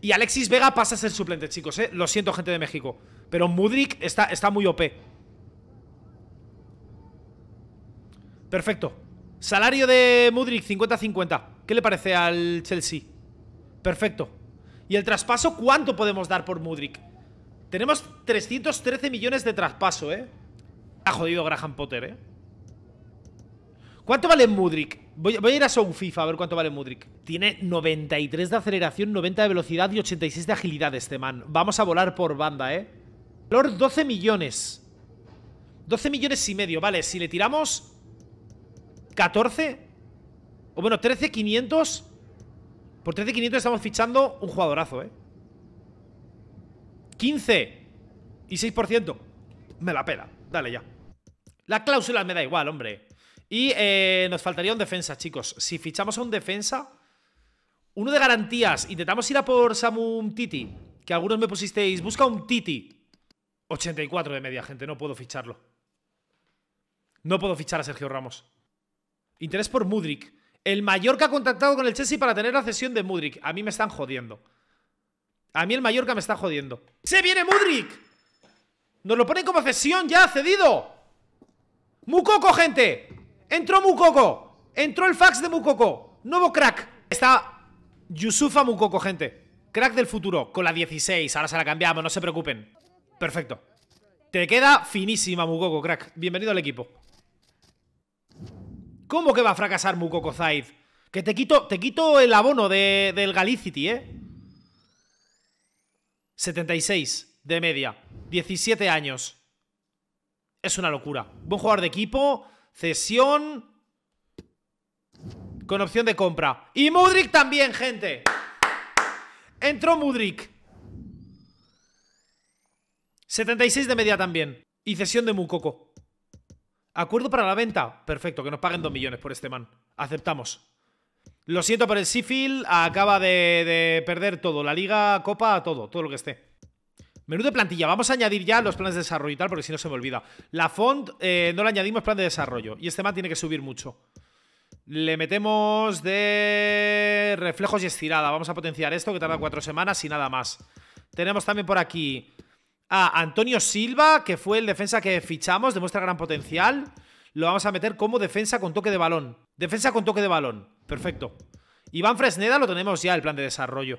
Y Alexis Vega pasa a ser suplente, chicos, ¿eh? Lo siento, gente de México. Pero Mudrik está, está muy OP. Perfecto. Salario de Mudrik, 50-50. ¿Qué le parece al Chelsea? Perfecto. ¿Y el traspaso cuánto podemos dar por Mudrik? Tenemos 313 millones de traspaso, ¿eh? Ha jodido Graham Potter, ¿eh? ¿Cuánto vale Mudrik? Voy, a ir a Sound FIFA a ver cuánto vale Mudrik. Tiene 93 de aceleración, 90 de velocidad y 86 de agilidad este man. Vamos a volar por banda, ¿eh? Valor 12 millones. 12 millones y medio, vale. Si le tiramos 14. O bueno, 13.500. Por 13.500 estamos fichando un jugadorazo, ¿eh? 15 y 6%. Me la pela. Dale ya. La cláusula me da igual, hombre. Y eh, nos faltaría un defensa, chicos. Si fichamos a un defensa, uno de garantías. Intentamos ir a por Samum Titi. Que algunos me pusisteis. Busca un Titi. 84 de media, gente. No puedo ficharlo. No puedo fichar a Sergio Ramos. Interés por Mudrik. El Mallorca ha contactado con el Chelsea para tener la cesión de Mudrik. A mí me están jodiendo. A mí el Mallorca me está jodiendo. ¡Se viene Mudrik! ¡Nos lo ponen como cesión ya, cedido! ¡Mucoco, gente! ¡Entró Mucoco! ¡Entró el fax de Mucoco! ¡Nuevo crack! Está Yusufa Mucoco, gente. Crack del futuro, con la 16. Ahora se la cambiamos, no se preocupen. Perfecto. Te queda finísima, Mucoco, crack. Bienvenido al equipo. ¿Cómo que va a fracasar Mukoko Zaid? Que te quito, te quito el abono de, del Galicity, ¿eh? 76 de media. 17 años. Es una locura. Buen jugador de equipo. Cesión. Con opción de compra. Y Mudrik también, gente. Entró Mudrik. 76 de media también. Y cesión de Mukoko. Acuerdo para la venta. Perfecto, que nos paguen 2 millones por este man. Aceptamos. Lo siento, por el Seafield acaba de, perder todo. La liga, copa, todo, todo lo que esté. Menú de plantilla. Vamos a añadir ya los planes de desarrollo y tal, porque si no se me olvida. La font eh, no la añadimos plan de desarrollo. Y este man tiene que subir mucho. Le metemos de reflejos y estirada. Vamos a potenciar esto, que tarda cuatro semanas y nada más. Tenemos también por aquí Ah, Antonio Silva, que fue el defensa que fichamos, demuestra gran potencial. Lo vamos a meter como defensa con toque de balón. Defensa con toque de balón. Perfecto. Iván Fresneda lo tenemos ya, el plan de desarrollo.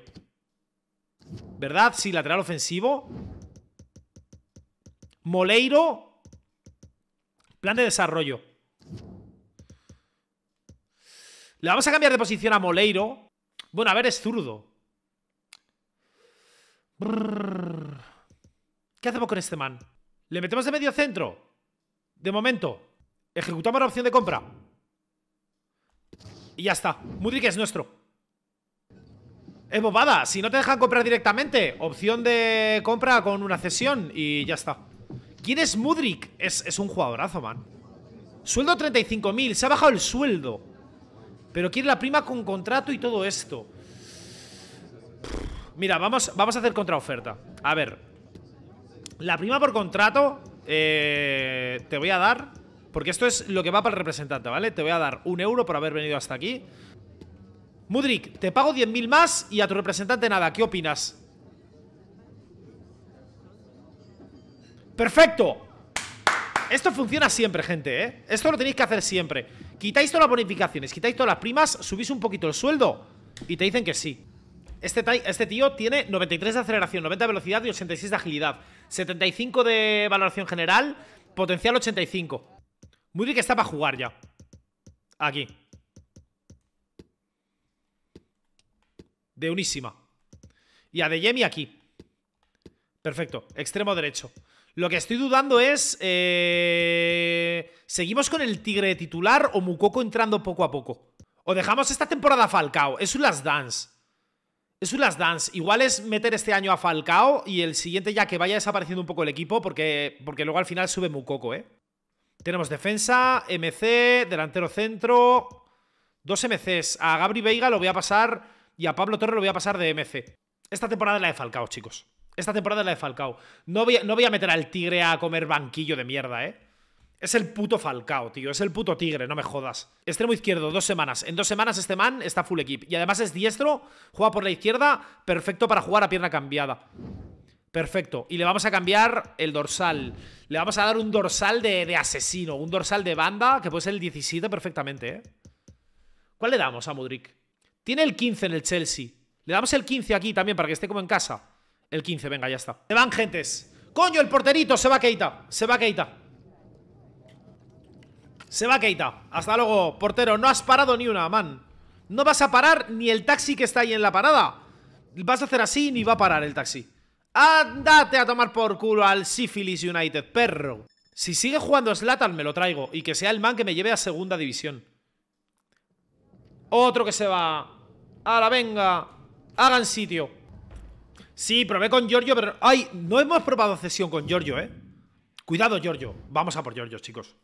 ¿Verdad? Sí, lateral ofensivo. Moleiro. Plan de desarrollo. Le vamos a cambiar de posición a Moleiro. Bueno, a ver, es zurdo. ¿Qué hacemos con este man? ¿Le metemos de medio centro? De momento. Ejecutamos la opción de compra. Y ya está. Mudrik es nuestro. Es bobada. Si no te dejan comprar directamente, opción de compra con una cesión y ya está. ¿Quién es Mudrik? Es, un jugadorazo, man. Sueldo 35.000. Se ha bajado el sueldo. Pero quiere la prima con contrato y todo esto. Mira, vamos, vamos a hacer contraoferta. A ver, la prima por contrato eh, te voy a dar, porque esto es lo que va para el representante, ¿vale? Te voy a dar un euro por haber venido hasta aquí. Mudrik, te pago 10.000 más y a tu representante nada. ¿Qué opinas? ¡Perfecto! Esto funciona siempre, gente, ¿eh? Esto lo tenéis que hacer siempre. Quitáis todas las bonificaciones, quitáis todas las primas, subís un poquito el sueldo y te dicen que sí. Este, este, tío tiene 93 de aceleración, 90 de velocidad y 86 de agilidad. 75 de valoración general, potencial 85. Muy que está para jugar ya. Aquí. De unísima. Y a De Yemi aquí. Perfecto. Extremo derecho. Lo que estoy dudando es... Eh, ¿Seguimos con el Tigre titular o Mukoko entrando poco a poco? ¿O dejamos esta temporada Falcao? Es un Last Dance. Es un last dance. Igual es meter este año a Falcao y el siguiente ya que vaya desapareciendo un poco el equipo porque, porque luego al final sube Mucoco, ¿eh? Tenemos defensa, MC, delantero centro, dos MCs. A Gabri Veiga lo voy a pasar y a Pablo Torre lo voy a pasar de MC. Esta temporada es la de Falcao, chicos. Esta temporada es la de Falcao. No no voy a meter al Tigre a comer banquillo de mierda, ¿eh? Es el puto Falcao, tío. Es el puto tigre, no me jodas. Extremo izquierdo, dos semanas. En dos semanas este man está full equip. Y además es diestro, juega por la izquierda, perfecto para jugar a pierna cambiada. Perfecto. Y le vamos a cambiar el dorsal. Le vamos a dar un dorsal de, asesino, un dorsal de banda, que puede ser el 17 perfectamente, ¿eh? ¿Cuál le damos a Mudrik? Tiene el 15 en el Chelsea. Le damos el 15 aquí también para que esté como en casa. El 15, venga, ya está. Se van, gentes. Coño, el porterito, se va Keita. Se va Keita. Se va Keita. Hasta luego, portero. No has parado ni una, man. No vas a parar ni el taxi que está ahí en la parada. Vas a hacer así ni va a parar el taxi. Ándate a tomar por culo al Syphilis United, perro. Si sigue jugando Slatan, me lo traigo. Y que sea el man que me lleve a segunda división. Otro que se va. Ahora, venga. Hagan sitio. Sí, probé con Giorgio, pero... ¡Ay! No hemos probado cesión con Giorgio, ¿eh? Cuidado, Giorgio. Vamos a por Giorgio, chicos.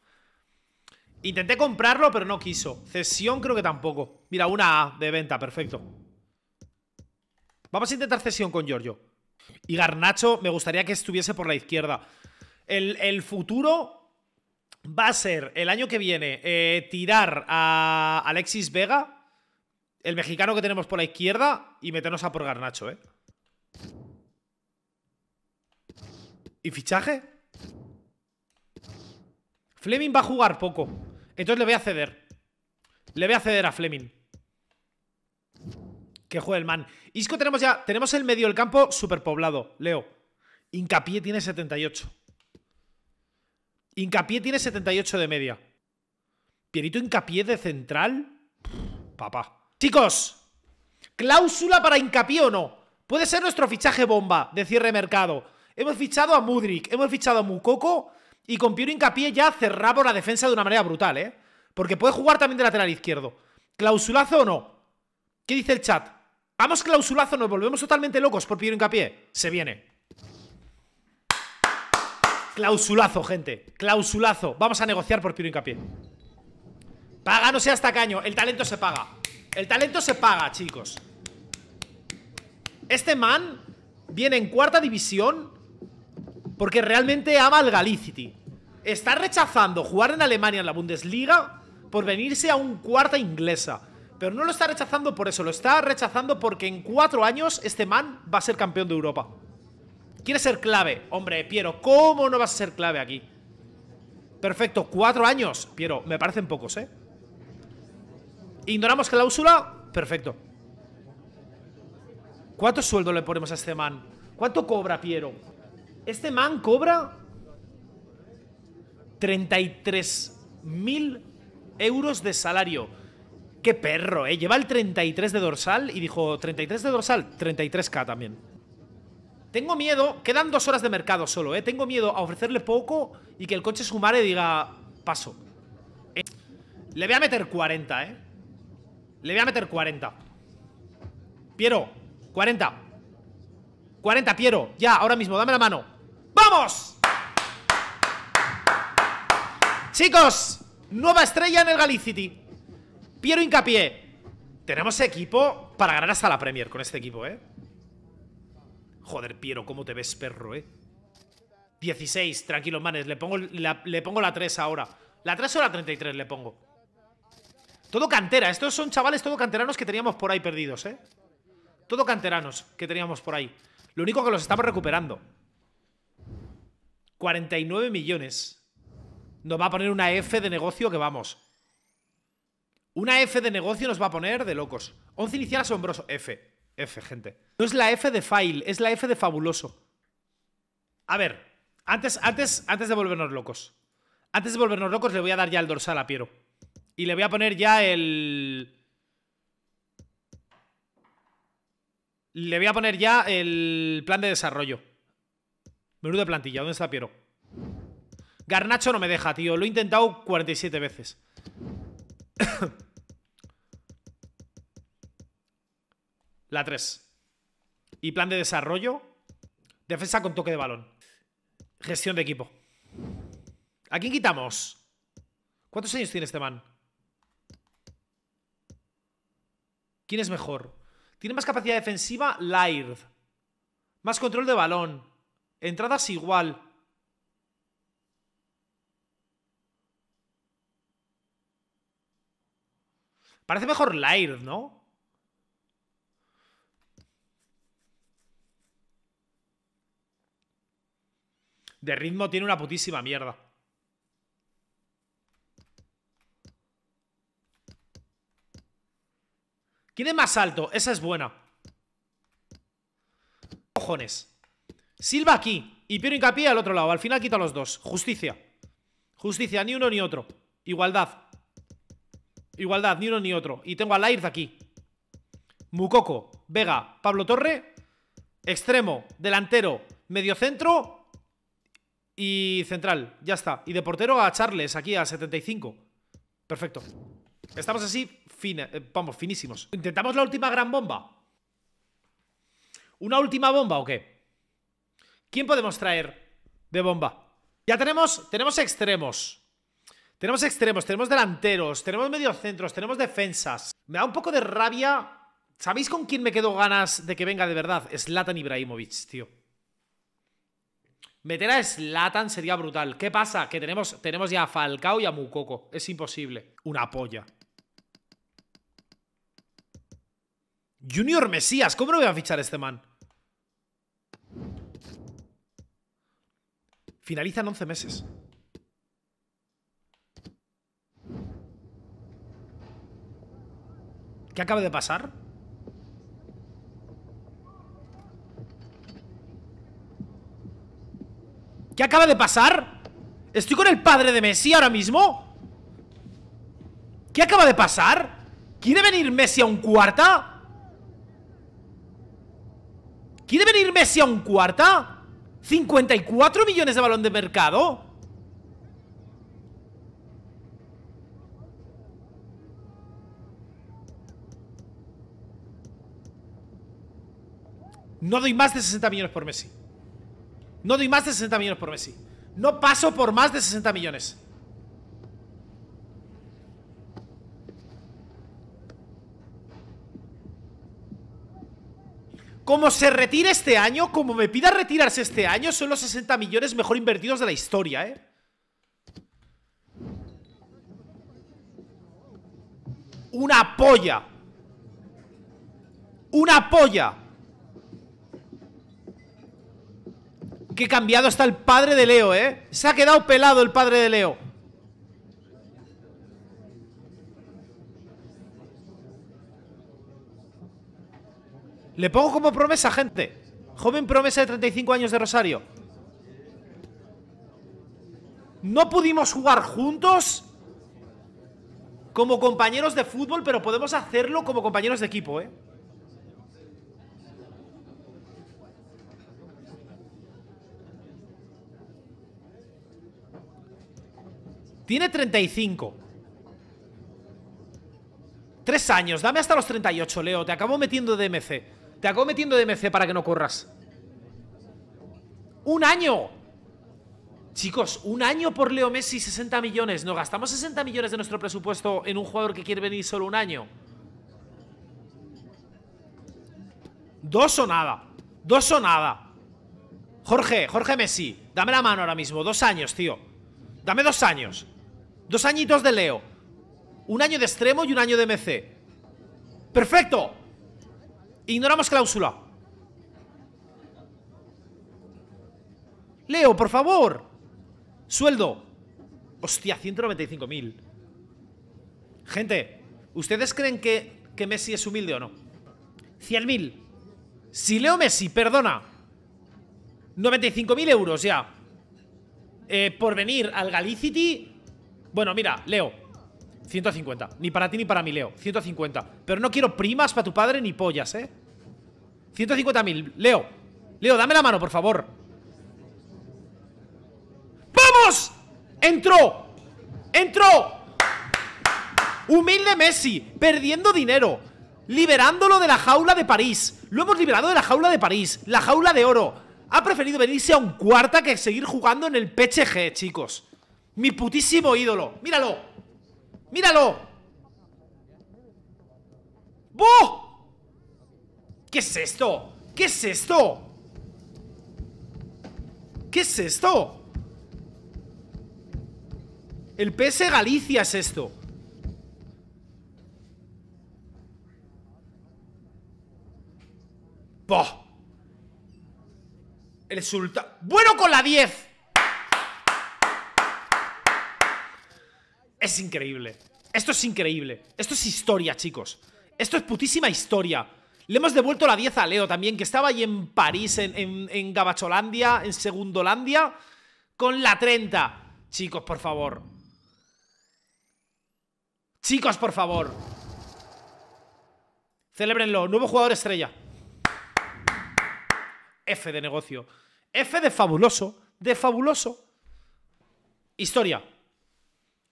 Intenté comprarlo, pero no quiso. Cesión creo que tampoco. Mira, una A de venta, perfecto. Vamos a intentar cesión con Giorgio. Y Garnacho me gustaría que estuviese por la izquierda. El, futuro va a ser el año que viene eh, tirar a Alexis Vega, el mexicano que tenemos por la izquierda, y meternos a por Garnacho, ¿eh? ¿Y fichaje? Fleming va a jugar poco. Entonces le voy a ceder. Le voy a ceder a Fleming. Que juega el man. Isco tenemos ya. Tenemos el medio del campo poblado Leo. Incapié tiene 78. Incapié tiene 78 de media. Pierito Incapié de central. papá. Chicos, cláusula para Incapié o no. Puede ser nuestro fichaje bomba de cierre mercado. Hemos fichado a Mudrik, hemos fichado a Mukoko y con Piero Incapié ya cerraba la defensa de una manera brutal, ¿eh? Porque puede jugar también de lateral izquierdo. ¿Clausulazo o no? ¿Qué dice el chat? Vamos clausulazo, nos volvemos totalmente locos por Piero Hincapié. Se viene. Clausulazo, gente. Clausulazo. Vamos a negociar por Piero Incapié. Paga, no seas tacaño. El talento se paga. El talento se paga, chicos. Este man viene en cuarta división porque realmente ama al Galicity. Está rechazando jugar en Alemania en la Bundesliga por venirse a un cuarta inglesa. Pero no lo está rechazando por eso, lo está rechazando porque en cuatro años este man va a ser campeón de Europa. Quiere ser clave. Hombre, Piero, ¿cómo no vas a ser clave aquí? Perfecto, cuatro años. Piero, me parecen pocos, ¿eh? Ignoramos cláusula. Perfecto. ¿Cuánto sueldo le ponemos a este man? ¿Cuánto cobra Piero? Este man cobra 33.000 mil euros de salario. Qué perro, ¿eh? Lleva el 33 de dorsal y dijo 33 de dorsal, 33k también. Tengo miedo, quedan dos horas de mercado solo, ¿eh? Tengo miedo a ofrecerle poco y que el coche Sumare diga, paso. Le voy a meter 40, ¿eh? Le voy a meter 40. Eh. Piero, 40. 40, Piero, ya, ahora mismo, dame la mano. ¡Vamos! Chicos, nueva estrella en el Galicity. Piero hincapié. Tenemos equipo para ganar hasta la Premier con este equipo, ¿eh? Joder, Piero, ¿cómo te ves, perro, eh? 16, tranquilos, manes. Le pongo la, le pongo la 3 ahora. La 3 o la 33 le pongo. Todo cantera. Estos son chavales todo canteranos que teníamos por ahí perdidos, ¿eh? Todo canteranos que teníamos por ahí. Lo único que los estamos recuperando. 49 millones. Nos va a poner una F de negocio que vamos. Una F de negocio nos va a poner de locos. 11 inicial asombroso. F. F, gente. No es la F de file, es la F de fabuloso. A ver, antes, antes, antes de volvernos locos. Antes de volvernos locos, le voy a dar ya el dorsal a Piero. Y le voy a poner ya el. Le voy a poner ya el plan de desarrollo. Menú de plantilla, ¿dónde está Piero? Garnacho no me deja, tío. Lo he intentado 47 veces. La 3. Y plan de desarrollo. Defensa con toque de balón. Gestión de equipo. ¿A quién quitamos? ¿Cuántos años tiene este man? ¿Quién es mejor? Tiene más capacidad defensiva Laird. Más control de balón. Entradas igual. Parece mejor Laird, ¿no? De ritmo tiene una putísima mierda. ¿Quién es más alto? Esa es buena. Cojones. Silva aquí. Y Piero Hincapié al otro lado. Al final quito los dos. Justicia. Justicia, ni uno ni otro. Igualdad. Igualdad, ni uno ni otro. Y tengo a Laird aquí. Mucoco, Vega, Pablo Torre. Extremo, delantero, medio centro y central. Ya está. Y de portero a Charles, aquí a 75. Perfecto. Estamos así, eh, vamos, finísimos. ¿Intentamos la última gran bomba? ¿Una última bomba o qué? ¿Quién podemos traer de bomba? Ya tenemos, tenemos extremos. Tenemos extremos, tenemos delanteros, tenemos mediocentros, tenemos defensas. Me da un poco de rabia. ¿Sabéis con quién me quedo ganas de que venga de verdad? Slatan Ibrahimovic, tío. Meter a Slatan sería brutal. ¿Qué pasa? Que tenemos, tenemos ya a Falcao y a Mukoko. Es imposible. Una polla. Junior Mesías, ¿cómo no voy a fichar este man? Finalizan 11 meses. ¿Qué acaba de pasar? ¿Qué acaba de pasar? ¿Estoy con el padre de Messi ahora mismo? ¿Qué acaba de pasar? ¿Quiere venir Messi a un cuarta? ¿Quiere venir Messi a un cuarta? ¿54 millones de balón de mercado? No doy más de 60 millones por Messi. No doy más de 60 millones por Messi. No paso por más de 60 millones. Como se retire este año, como me pida retirarse este año, son los 60 millones mejor invertidos de la historia, ¿eh? Una polla. Una polla. Qué cambiado está el padre de Leo, ¿eh? Se ha quedado pelado el padre de Leo. Le pongo como promesa, gente. Joven promesa de 35 años de Rosario. No pudimos jugar juntos como compañeros de fútbol, pero podemos hacerlo como compañeros de equipo, ¿eh? Tiene 35. Tres años. Dame hasta los 38, Leo. Te acabo metiendo de MC. Te acabo de MC para que no corras. ¡Un año! Chicos, un año por Leo Messi, 60 millones. ¿No gastamos 60 millones de nuestro presupuesto en un jugador que quiere venir solo un año. Dos o nada. Dos o nada. Jorge, Jorge Messi, dame la mano ahora mismo. Dos años, tío. Dame dos años. Dos añitos de Leo. Un año de extremo y un año de MC. ¡Perfecto! Ignoramos cláusula. Leo, por favor. Sueldo. Hostia, 195.000. Gente, ¿ustedes creen que, que, Messi es humilde o no? 100.000. Si Leo Messi, perdona, 95.000 euros ya. Eh, por venir al Galicity. Bueno, mira, Leo, 150. Ni para ti ni para mí, Leo. 150. Pero no quiero primas para tu padre ni pollas, ¿eh? 150.000. Leo. Leo, dame la mano, por favor. ¡Vamos! ¡Entró! ¡Entró! Humilde Messi, perdiendo dinero, liberándolo de la jaula de París. Lo hemos liberado de la jaula de París, la jaula de oro. Ha preferido venirse a un cuarta que seguir jugando en el PSG, chicos. Mi putísimo ídolo. Míralo, ¡Míralo! ¡Buh! ¿Qué es esto? ¿Qué es esto? ¿Qué es esto? El PS Galicia es esto. ¡Bo! El sultán... ¡Bueno con la 10! Es increíble. Esto es increíble. Esto es historia, chicos. Esto es putísima historia. Le hemos devuelto la 10 a Leo también, que estaba ahí en París, en, Gabacholandia, en Segundolandia, con la 30. Chicos, por favor. Chicos, por favor. Célébrenlo, Nuevo jugador estrella. F de negocio. F de fabuloso. De fabuloso. Historia.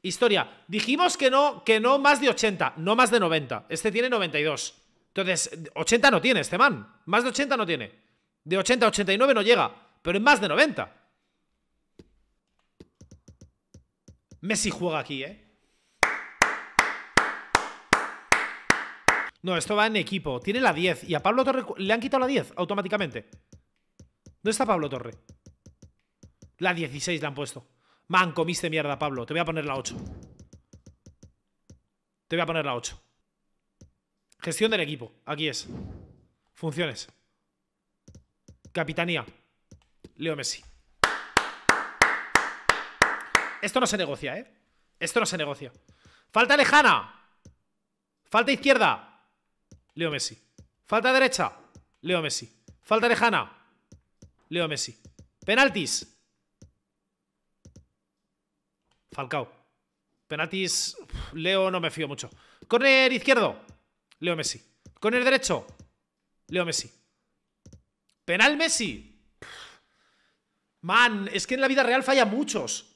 Historia. Dijimos que no, que no más de 80, no más de 90. Este tiene 92. Entonces, 80 no tiene este man. Más de 80 no tiene. De 80 a 89 no llega, pero es más de 90. Messi juega aquí, ¿eh? No, esto va en equipo. Tiene la 10. Y a Pablo Torre le han quitado la 10 automáticamente. ¿Dónde está Pablo Torre? La 16 le han puesto. Man, comiste mierda, Pablo. Te voy a poner la 8. Te voy a poner la 8. Gestión del equipo. Aquí es. Funciones. Capitanía. Leo Messi. Esto no se negocia, ¿eh? Esto no se negocia. Falta lejana. Falta izquierda. Leo Messi. Falta derecha. Leo Messi. Falta lejana. Leo Messi. Penaltis. Falcao. Penaltis, Leo no me fío mucho. Corner izquierdo, Leo Messi. Corner derecho, Leo Messi. Penal Messi. Man, es que en la vida real falla muchos.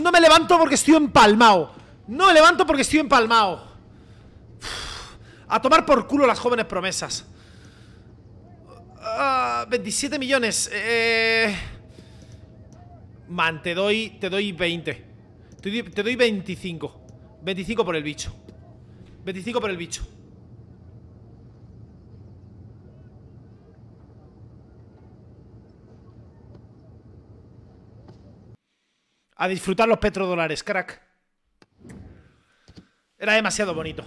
no me levanto porque estoy empalmado. No me levanto porque estoy empalmado. A tomar por culo las jóvenes promesas. 27 ah, millones. Eh. Man, te doy, te doy 20. Te doy, te doy 25. 25 por el bicho. 25 por el bicho. A disfrutar los petrodólares, crack. Era demasiado bonito.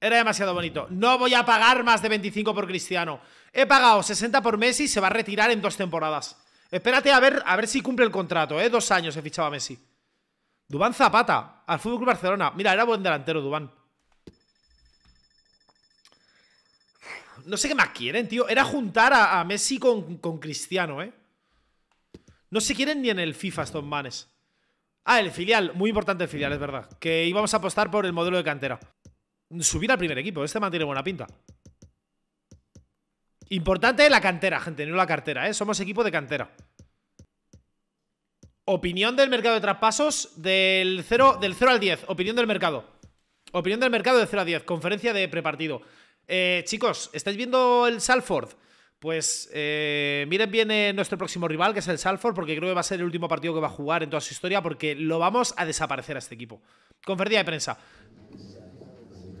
Era demasiado bonito. No voy a pagar más de 25 por Cristiano. He pagado 60 por Messi, se va a retirar en dos temporadas. Espérate a ver, a ver si cumple el contrato, ¿eh? Dos años he fichado a Messi. Dubán Zapata, al Fútbol Barcelona. Mira, era buen delantero, Dubán. No sé qué más quieren, tío. Era juntar a, Messi con, con Cristiano, ¿eh? No se quieren ni en el FIFA estos manes. Ah, el filial, muy importante el filial, es verdad. Que íbamos a apostar por el modelo de cantera. Subir al primer equipo, este mantiene buena pinta. Importante la cantera, gente, no la cartera, ¿eh? Somos equipo de cantera. Opinión del mercado de traspasos del 0, del al 10. Opinión del mercado. Opinión del mercado de 0 a 10. Conferencia de prepartido. Eh, chicos, ¿estáis viendo el Salford? Pues eh, miren viene nuestro próximo rival, que es el Salford, porque creo que va a ser el último partido que va a jugar en toda su historia, porque lo vamos a desaparecer a este equipo. Conferencia de prensa.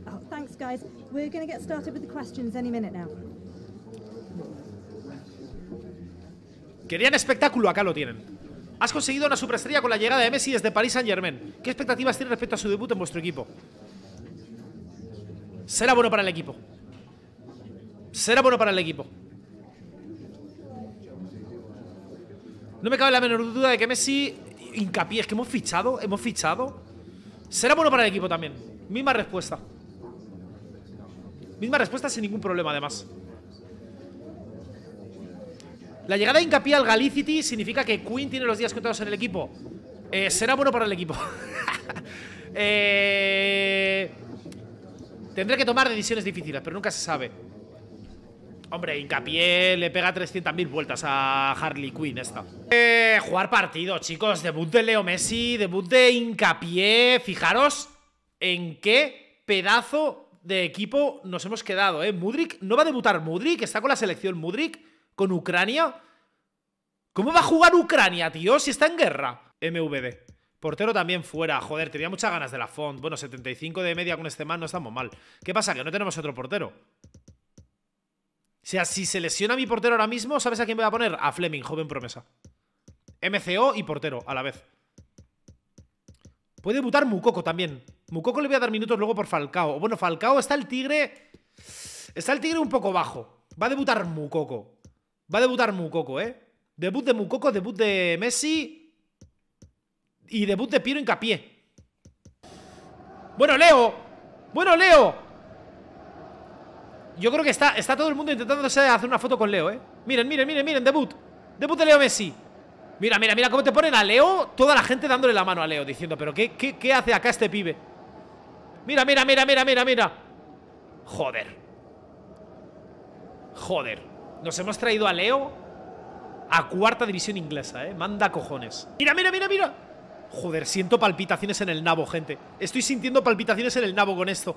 Oh, Querían espectáculo, acá lo tienen. Has conseguido una superestrella con la llegada de Messi desde Paris Saint Germain. ¿Qué expectativas tiene respecto a su debut en vuestro equipo? Será bueno para el equipo. Será bueno para el equipo. No me cabe la menor duda de que Messi, hincapié, es que hemos fichado, hemos fichado. Será bueno para el equipo también. Misma respuesta. Misma respuesta sin ningún problema, además. La llegada de hincapié al Galicity significa que Quinn tiene los días contados en el equipo. Eh, será bueno para el equipo. Eh, tendré que tomar decisiones difíciles, pero nunca se sabe. Hombre, hincapié le pega 300.000 vueltas a Harley Quinn esta. Eh, jugar partido, chicos. Debut de Leo Messi, debut de hincapié. Fijaros en qué pedazo de equipo nos hemos quedado, ¿eh? Mudrik, no va a debutar Mudrik, está con la selección Mudrik, con Ucrania. ¿Cómo va a jugar Ucrania, tío? Si está en guerra. MVD. Portero también fuera. Joder, tenía muchas ganas de la font. Bueno, 75 de media con este man no estamos mal. ¿Qué pasa? Que no tenemos otro portero. O sea, si se lesiona mi portero ahora mismo, ¿sabes a quién voy a poner? A Fleming, joven promesa. MCO y portero a la vez. Puede debutar Mucoco también. Mukoko le voy a dar minutos luego por Falcao. Bueno, Falcao está el Tigre... Está el Tigre un poco bajo. Va a debutar Mucoco Va a debutar Mucoco, ¿eh? Debut de Mukoko, debut de Messi... Y debut de Piero Hincapié. Bueno, Leo. Bueno, Leo. Yo creo que está, está todo el mundo intentándose hacer una foto con Leo, ¿eh? Miren, miren, miren, miren, debut. Debut de Leo Messi. Mira, mira, mira cómo te ponen a Leo. Toda la gente dándole la mano a Leo, diciendo, pero ¿qué, qué, qué hace acá este pibe? Mira, mira, mira, mira, mira, mira. Joder. Joder. Nos hemos traído a Leo a cuarta división inglesa, ¿eh? Manda cojones. Mira, mira, mira, mira. Joder, siento palpitaciones en el nabo, gente. Estoy sintiendo palpitaciones en el nabo con esto.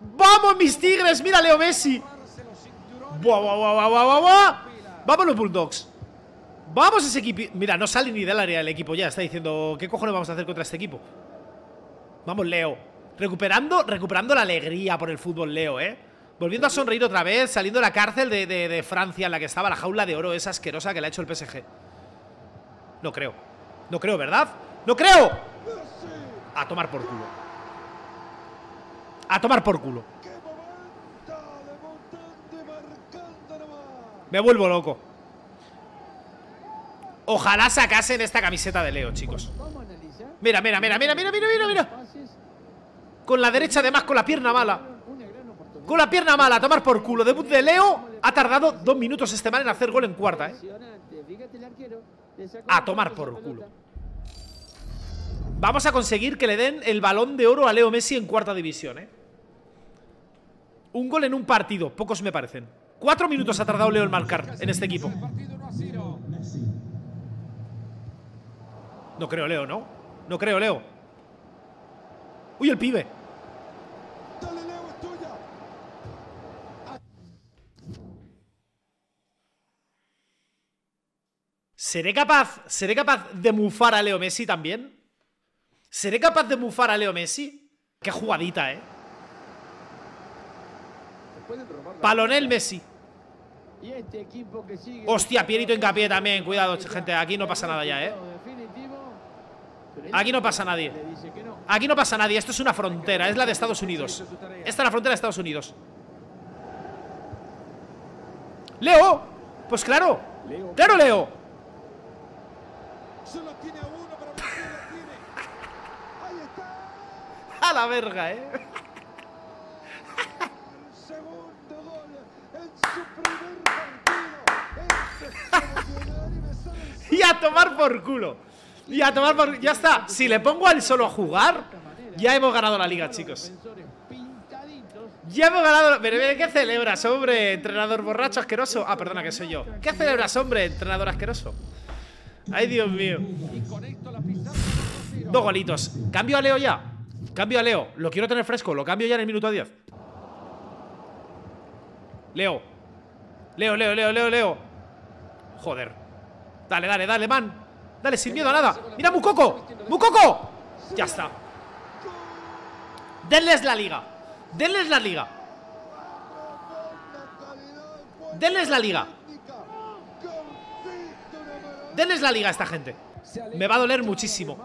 ¡Vamos, mis tigres! ¡Mira, Leo Messi! ¡Buah, buah, buah, buah, buah, buah! vamos los Bulldogs! ¡Vamos ese equipo! Mira, no sale ni del área el equipo ya. Está diciendo, ¿qué cojones vamos a hacer contra este equipo? Vamos, Leo. Recuperando, recuperando la alegría por el fútbol, Leo, ¿eh? Volviendo a sonreír otra vez, saliendo de la cárcel de, de Francia en la que estaba la jaula de oro esa asquerosa que le ha hecho el PSG. No creo. No creo, ¿verdad? ¡No creo! A tomar por culo a tomar por culo. Me vuelvo loco. Ojalá sacasen esta camiseta de Leo, chicos. Mira, mira, mira, mira, mira, mira, mira, mira. Con la derecha además, con la pierna mala. Con la pierna mala, a tomar por culo. Debut de Leo. Ha tardado dos minutos este mal en hacer gol en cuarta, ¿eh? A tomar por culo. Vamos a conseguir que le den el balón de oro a Leo Messi en cuarta división, ¿eh? Un gol en un partido, pocos me parecen. Cuatro minutos ha tardado Leo en marcar en este equipo. No creo, Leo, ¿no? No creo, Leo. Uy, el pibe. ¿Seré capaz, ¿Seré capaz de mufar a Leo Messi también? ¿Seré capaz de mufar a Leo Messi? Qué jugadita, ¿eh? Palonel Messi. Y este Hostia, Pierito hincapié también. Cuidado, gente. Aquí no pasa nada ya, ¿eh? Aquí no este pasa nadie. Aquí no pasa nadie. Esto es una frontera. Es la de Estados Unidos. Esta es la frontera de Estados Unidos. ¡Leo! Pues claro. ¡Claro, Leo! A la verga, ¿eh? y a tomar por culo. Y a tomar por... Ya está. Si le pongo al solo a jugar, ya hemos ganado la liga, chicos. Ya hemos ganado... ¿Qué celebras, hombre, entrenador borracho asqueroso? Ah, perdona, que soy yo. ¿Qué celebras, hombre, entrenador asqueroso? Ay, Dios mío. Dos golitos. Cambio a Leo ya. Cambio a Leo. Lo quiero tener fresco. Lo cambio ya en el minuto 10. Leo, Leo, Leo, Leo, Leo, Leo. Joder. Dale, dale, dale, man. Dale, sin miedo a nada. Mira, Mucoco. Mucoco. Ya está. Denles la liga. Denles la liga. Denles la liga. Denles la liga a esta gente. Me va a doler muchísimo.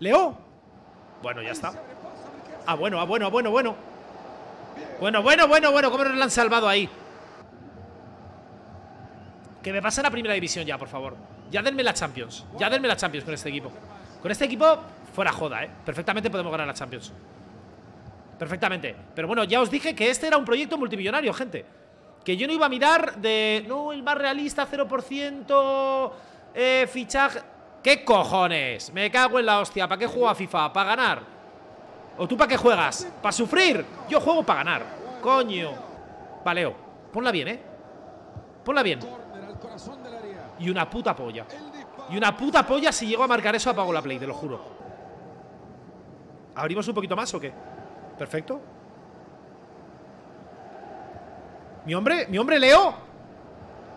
Leo. Bueno, ya está. Ah, bueno, ah, bueno, ah, bueno, bueno. Bueno, bueno, bueno, bueno, cómo nos la han salvado ahí. Que me pase a la primera división ya, por favor. Ya denme la Champions. Ya denme la Champions con este equipo. Con este equipo, fuera joda, ¿eh? Perfectamente podemos ganar la Champions. Perfectamente. Pero bueno, ya os dije que este era un proyecto multimillonario, gente. Que yo no iba a mirar de... No, el más realista, 0%... Eh, fichaje... ¿Qué cojones? Me cago en la hostia. ¿Para qué juego a FIFA? ¿Para ganar? ¿O tú para qué juegas? ¿Para sufrir? Yo juego para ganar. Coño. Valeo. Ponla bien, ¿eh? Ponla bien. Y una puta polla. Y una puta polla si llego a marcar eso apago la play, te lo juro. ¿Abrimos un poquito más o qué? Perfecto. Mi hombre, mi hombre Leo.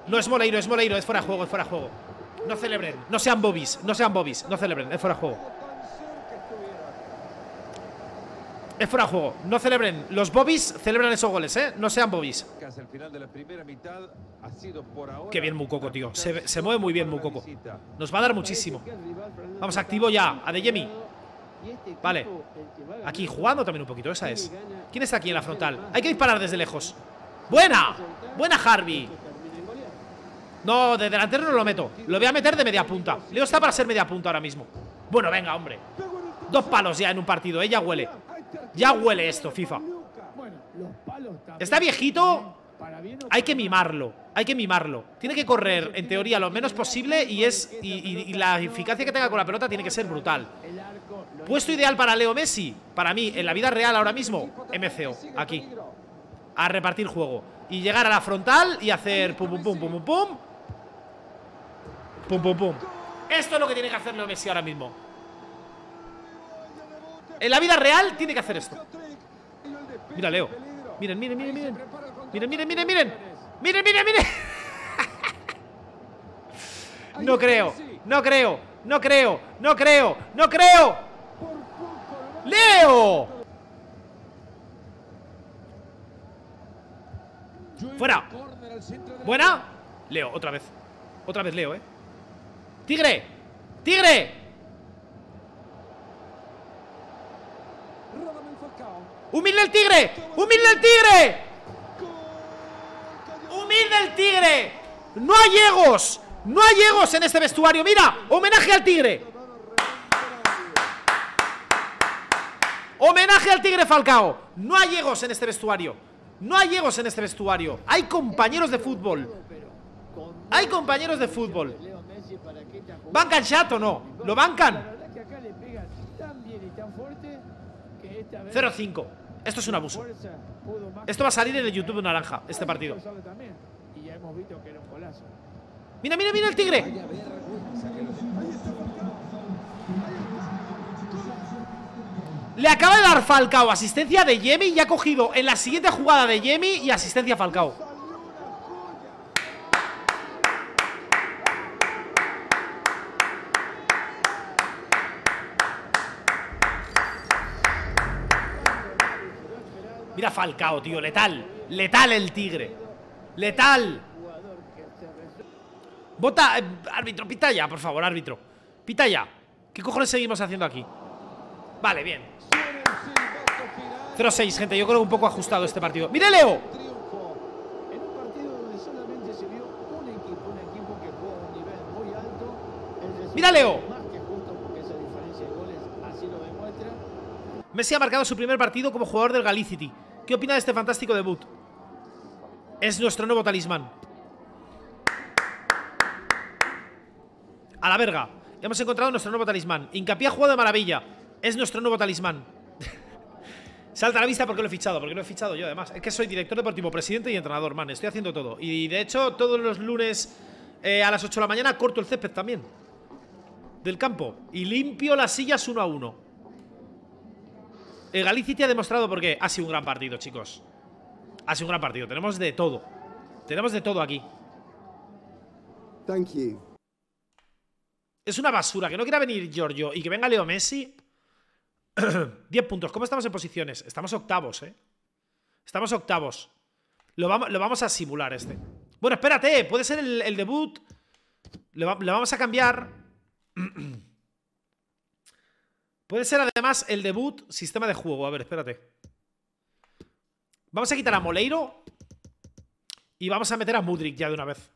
No es Moleiro, es Moleiro, es fuera de juego, es fuera de juego. No celebren, no sean bobis, no sean bobis, no celebren, es fuera de juego. es fuera de juego. No celebren. Los bobbies celebran esos goles, ¿eh? No sean bobbies. Qué bien Mucoco, tío. Se, mueve muy bien Mucoco. Nos va a dar muchísimo. Vamos, activo ya. Este a De Jemi. Vale. Aquí, jugando también un poquito. Esa es. ¿Quién está aquí en la frontal? Hay que disparar desde lejos. ¡Buena! ¡Buena, Harvey! No, de delantero no lo meto. Lo voy a meter de media punta. Leo está para ser media punta ahora mismo. Bueno, venga, hombre. Dos palos ya en un partido. Ella huele. Ya huele esto, FIFA. Está viejito. Hay que mimarlo. Hay que mimarlo. Tiene que correr, en teoría, lo menos posible y, es, y, la eficacia que tenga con la pelota tiene que ser brutal. Puesto ideal para Leo Messi. Para mí, en la vida real ahora mismo, MCO. Aquí. A repartir juego. Y llegar a la frontal y hacer pum, pum, pum, pum, pum, pum. Pum, pum, pum. Esto es lo que tiene que hacer Leo Messi ahora mismo. En la vida real tiene que hacer esto. Mira, Leo. Miren, miren, miren, miren. Miren, miren, miren, miren. Miren, miren, miren. No creo, no creo, no creo, no creo, no creo. ¡Leo! ¡Fuera! ¿Buena? Leo, otra vez. Otra vez Leo, ¿eh? ¡Tigre! ¡Tigre! Humilde el tigre. Humilde el tigre. Humilde el tigre. No hay egos. No hay egos en este vestuario. Mira, homenaje al tigre. Homenaje al tigre Falcao. No hay egos en este vestuario. No hay egos en este vestuario. Hay compañeros de fútbol. Hay compañeros de fútbol. ¿Bancan chat o no? ¿Lo bancan? 0-5. Esto es un abuso. Esto va a salir en el YouTube naranja, este partido. Mira, mira, mira el tigre. Le acaba de dar Falcao asistencia de Yemi y ha cogido en la siguiente jugada de Yemi y asistencia Falcao. Falcao, tío. Letal. Letal el tigre. Letal. Bota. Eh, árbitro, pita ya, por favor, árbitro. Pita ya. ¿Qué cojones seguimos haciendo aquí? Vale, bien. 0-6, gente. Yo creo que un poco ajustado este partido. ¡Mira Leo! ¡Mira, Leo! Messi ha marcado su primer partido como jugador del Galicity. ¿Qué opina de este fantástico debut? Es nuestro nuevo talismán. A la verga. Hemos encontrado nuestro nuevo talismán. Incapié ha jugado de maravilla. Es nuestro nuevo talismán. Salta a la vista porque lo he fichado, porque lo he fichado yo además. Es que soy director deportivo, presidente y entrenador, man. Estoy haciendo todo. Y de hecho, todos los lunes eh, a las 8 de la mañana corto el césped también. Del campo. Y limpio las sillas uno a uno. El te ha demostrado por qué. Ha sido un gran partido, chicos. Ha sido un gran partido. Tenemos de todo. Tenemos de todo aquí. Thank Es una basura. Que no quiera venir Giorgio y que venga Leo Messi. 10 puntos. ¿Cómo estamos en posiciones? Estamos octavos, ¿eh? Estamos octavos. Lo vamos, a simular este. Bueno, espérate. Puede ser el, debut. Lo vamos a cambiar. Puede ser además el debut sistema de juego. A ver, espérate. Vamos a quitar a Moleiro y vamos a meter a Mudrik ya de una vez.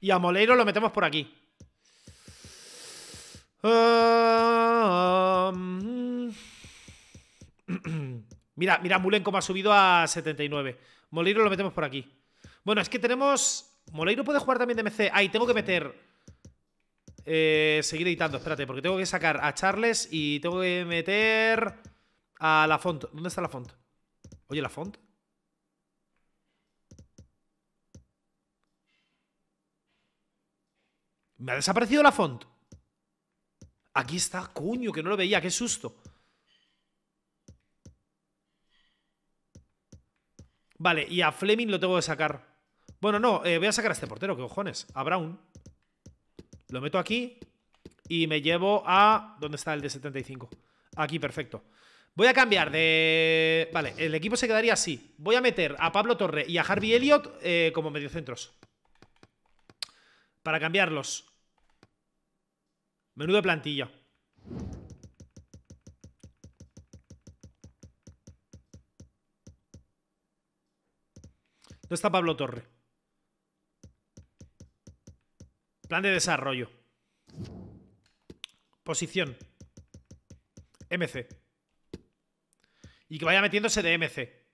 Y a Moleiro lo metemos por aquí. Ah, mm. mira, mira, Mulen como ha subido a 79. Moleiro lo metemos por aquí. Bueno, es que tenemos... Moleiro puede jugar también de MC. Ahí tengo que meter... Eh, seguir editando, espérate, porque tengo que sacar a Charles y tengo que meter a la font. ¿Dónde está la font? Oye, la font. Me ha desaparecido la font. Aquí está, coño, que no lo veía, qué susto. Vale, y a Fleming lo tengo que sacar. Bueno, no, eh, voy a sacar a este portero, que cojones, a Brown. Lo meto aquí y me llevo a... ¿Dónde está el de 75? Aquí, perfecto. Voy a cambiar de... Vale, el equipo se quedaría así. Voy a meter a Pablo Torre y a Harvey Elliott eh, como mediocentros. Para cambiarlos. Menudo plantilla. ¿Dónde está Pablo Torre? Plan de desarrollo. Posición. MC. Y que vaya metiéndose de MC.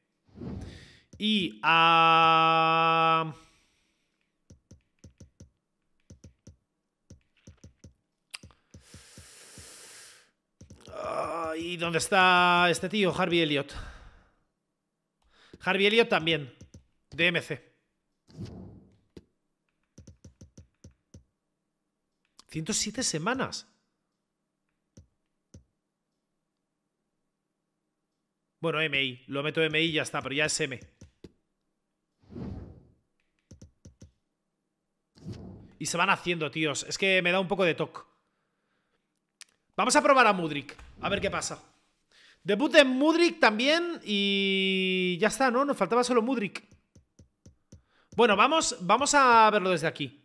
Y a... Ah, ah, ¿Y dónde está este tío? Harvey Elliott. Harvey Elliott también. DMC. 107 semanas. Bueno, MI. Lo meto MI y ya está, pero ya es M. Y se van haciendo, tíos. Es que me da un poco de toque. Vamos a probar a Mudrik. A ver qué pasa. Debut en Mudrik también y ya está, ¿no? Nos faltaba solo Mudrik. Bueno, vamos, vamos a verlo desde aquí.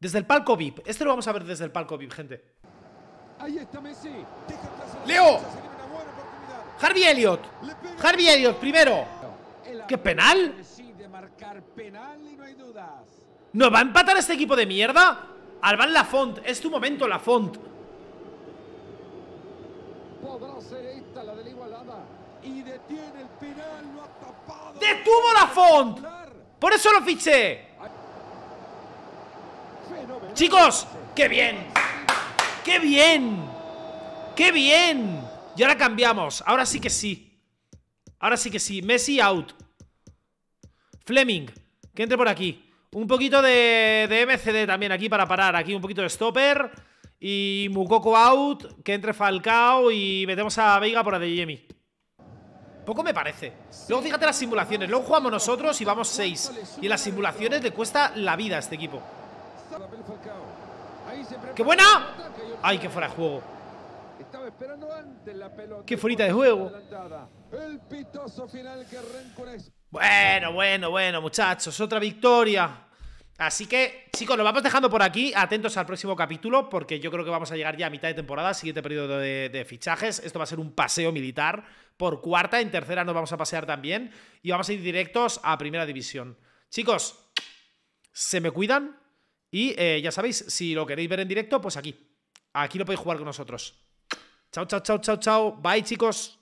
Desde el palco VIP. Este lo vamos a ver desde el palco VIP, gente. ¡Leo! Harvey Elliot. Harvey Elliot, primero. ¿Qué penal? ¿No va a empatar este equipo de mierda? Alban Lafont, es tu momento, Lafont. Podrá ser la de Y detiene el penal, ha tapado. ¡Detuvo Lafont! ¡Por eso lo fiché! Chicos, qué bien. Qué bien. Qué bien. Y ahora cambiamos. Ahora sí que sí. Ahora sí que sí. Messi out. Fleming, que entre por aquí. Un poquito de, MCD también aquí para parar. Aquí un poquito de stopper. Y Mukoko out, que entre Falcao y metemos a Veiga por la Poco me parece. Luego fíjate las simulaciones. Luego jugamos nosotros y vamos 6. Y las simulaciones le cuesta la vida a este equipo. ¡Qué buena! ¡Ay, qué fuera de juego! ¡Qué fuerita de juego! Bueno, bueno, bueno, muchachos. Otra victoria. Así que, chicos, lo vamos dejando por aquí. Atentos al próximo capítulo, porque yo creo que vamos a llegar ya a mitad de temporada, siguiente periodo de, de, fichajes. Esto va a ser un paseo militar por cuarta. En tercera nos vamos a pasear también. Y vamos a ir directos a primera división. Chicos, se me cuidan. Y eh, ya sabéis, si lo queréis ver en directo, pues aquí. Aquí lo podéis jugar con nosotros. Chao, chao, chao, chao, chao. Bye, chicos.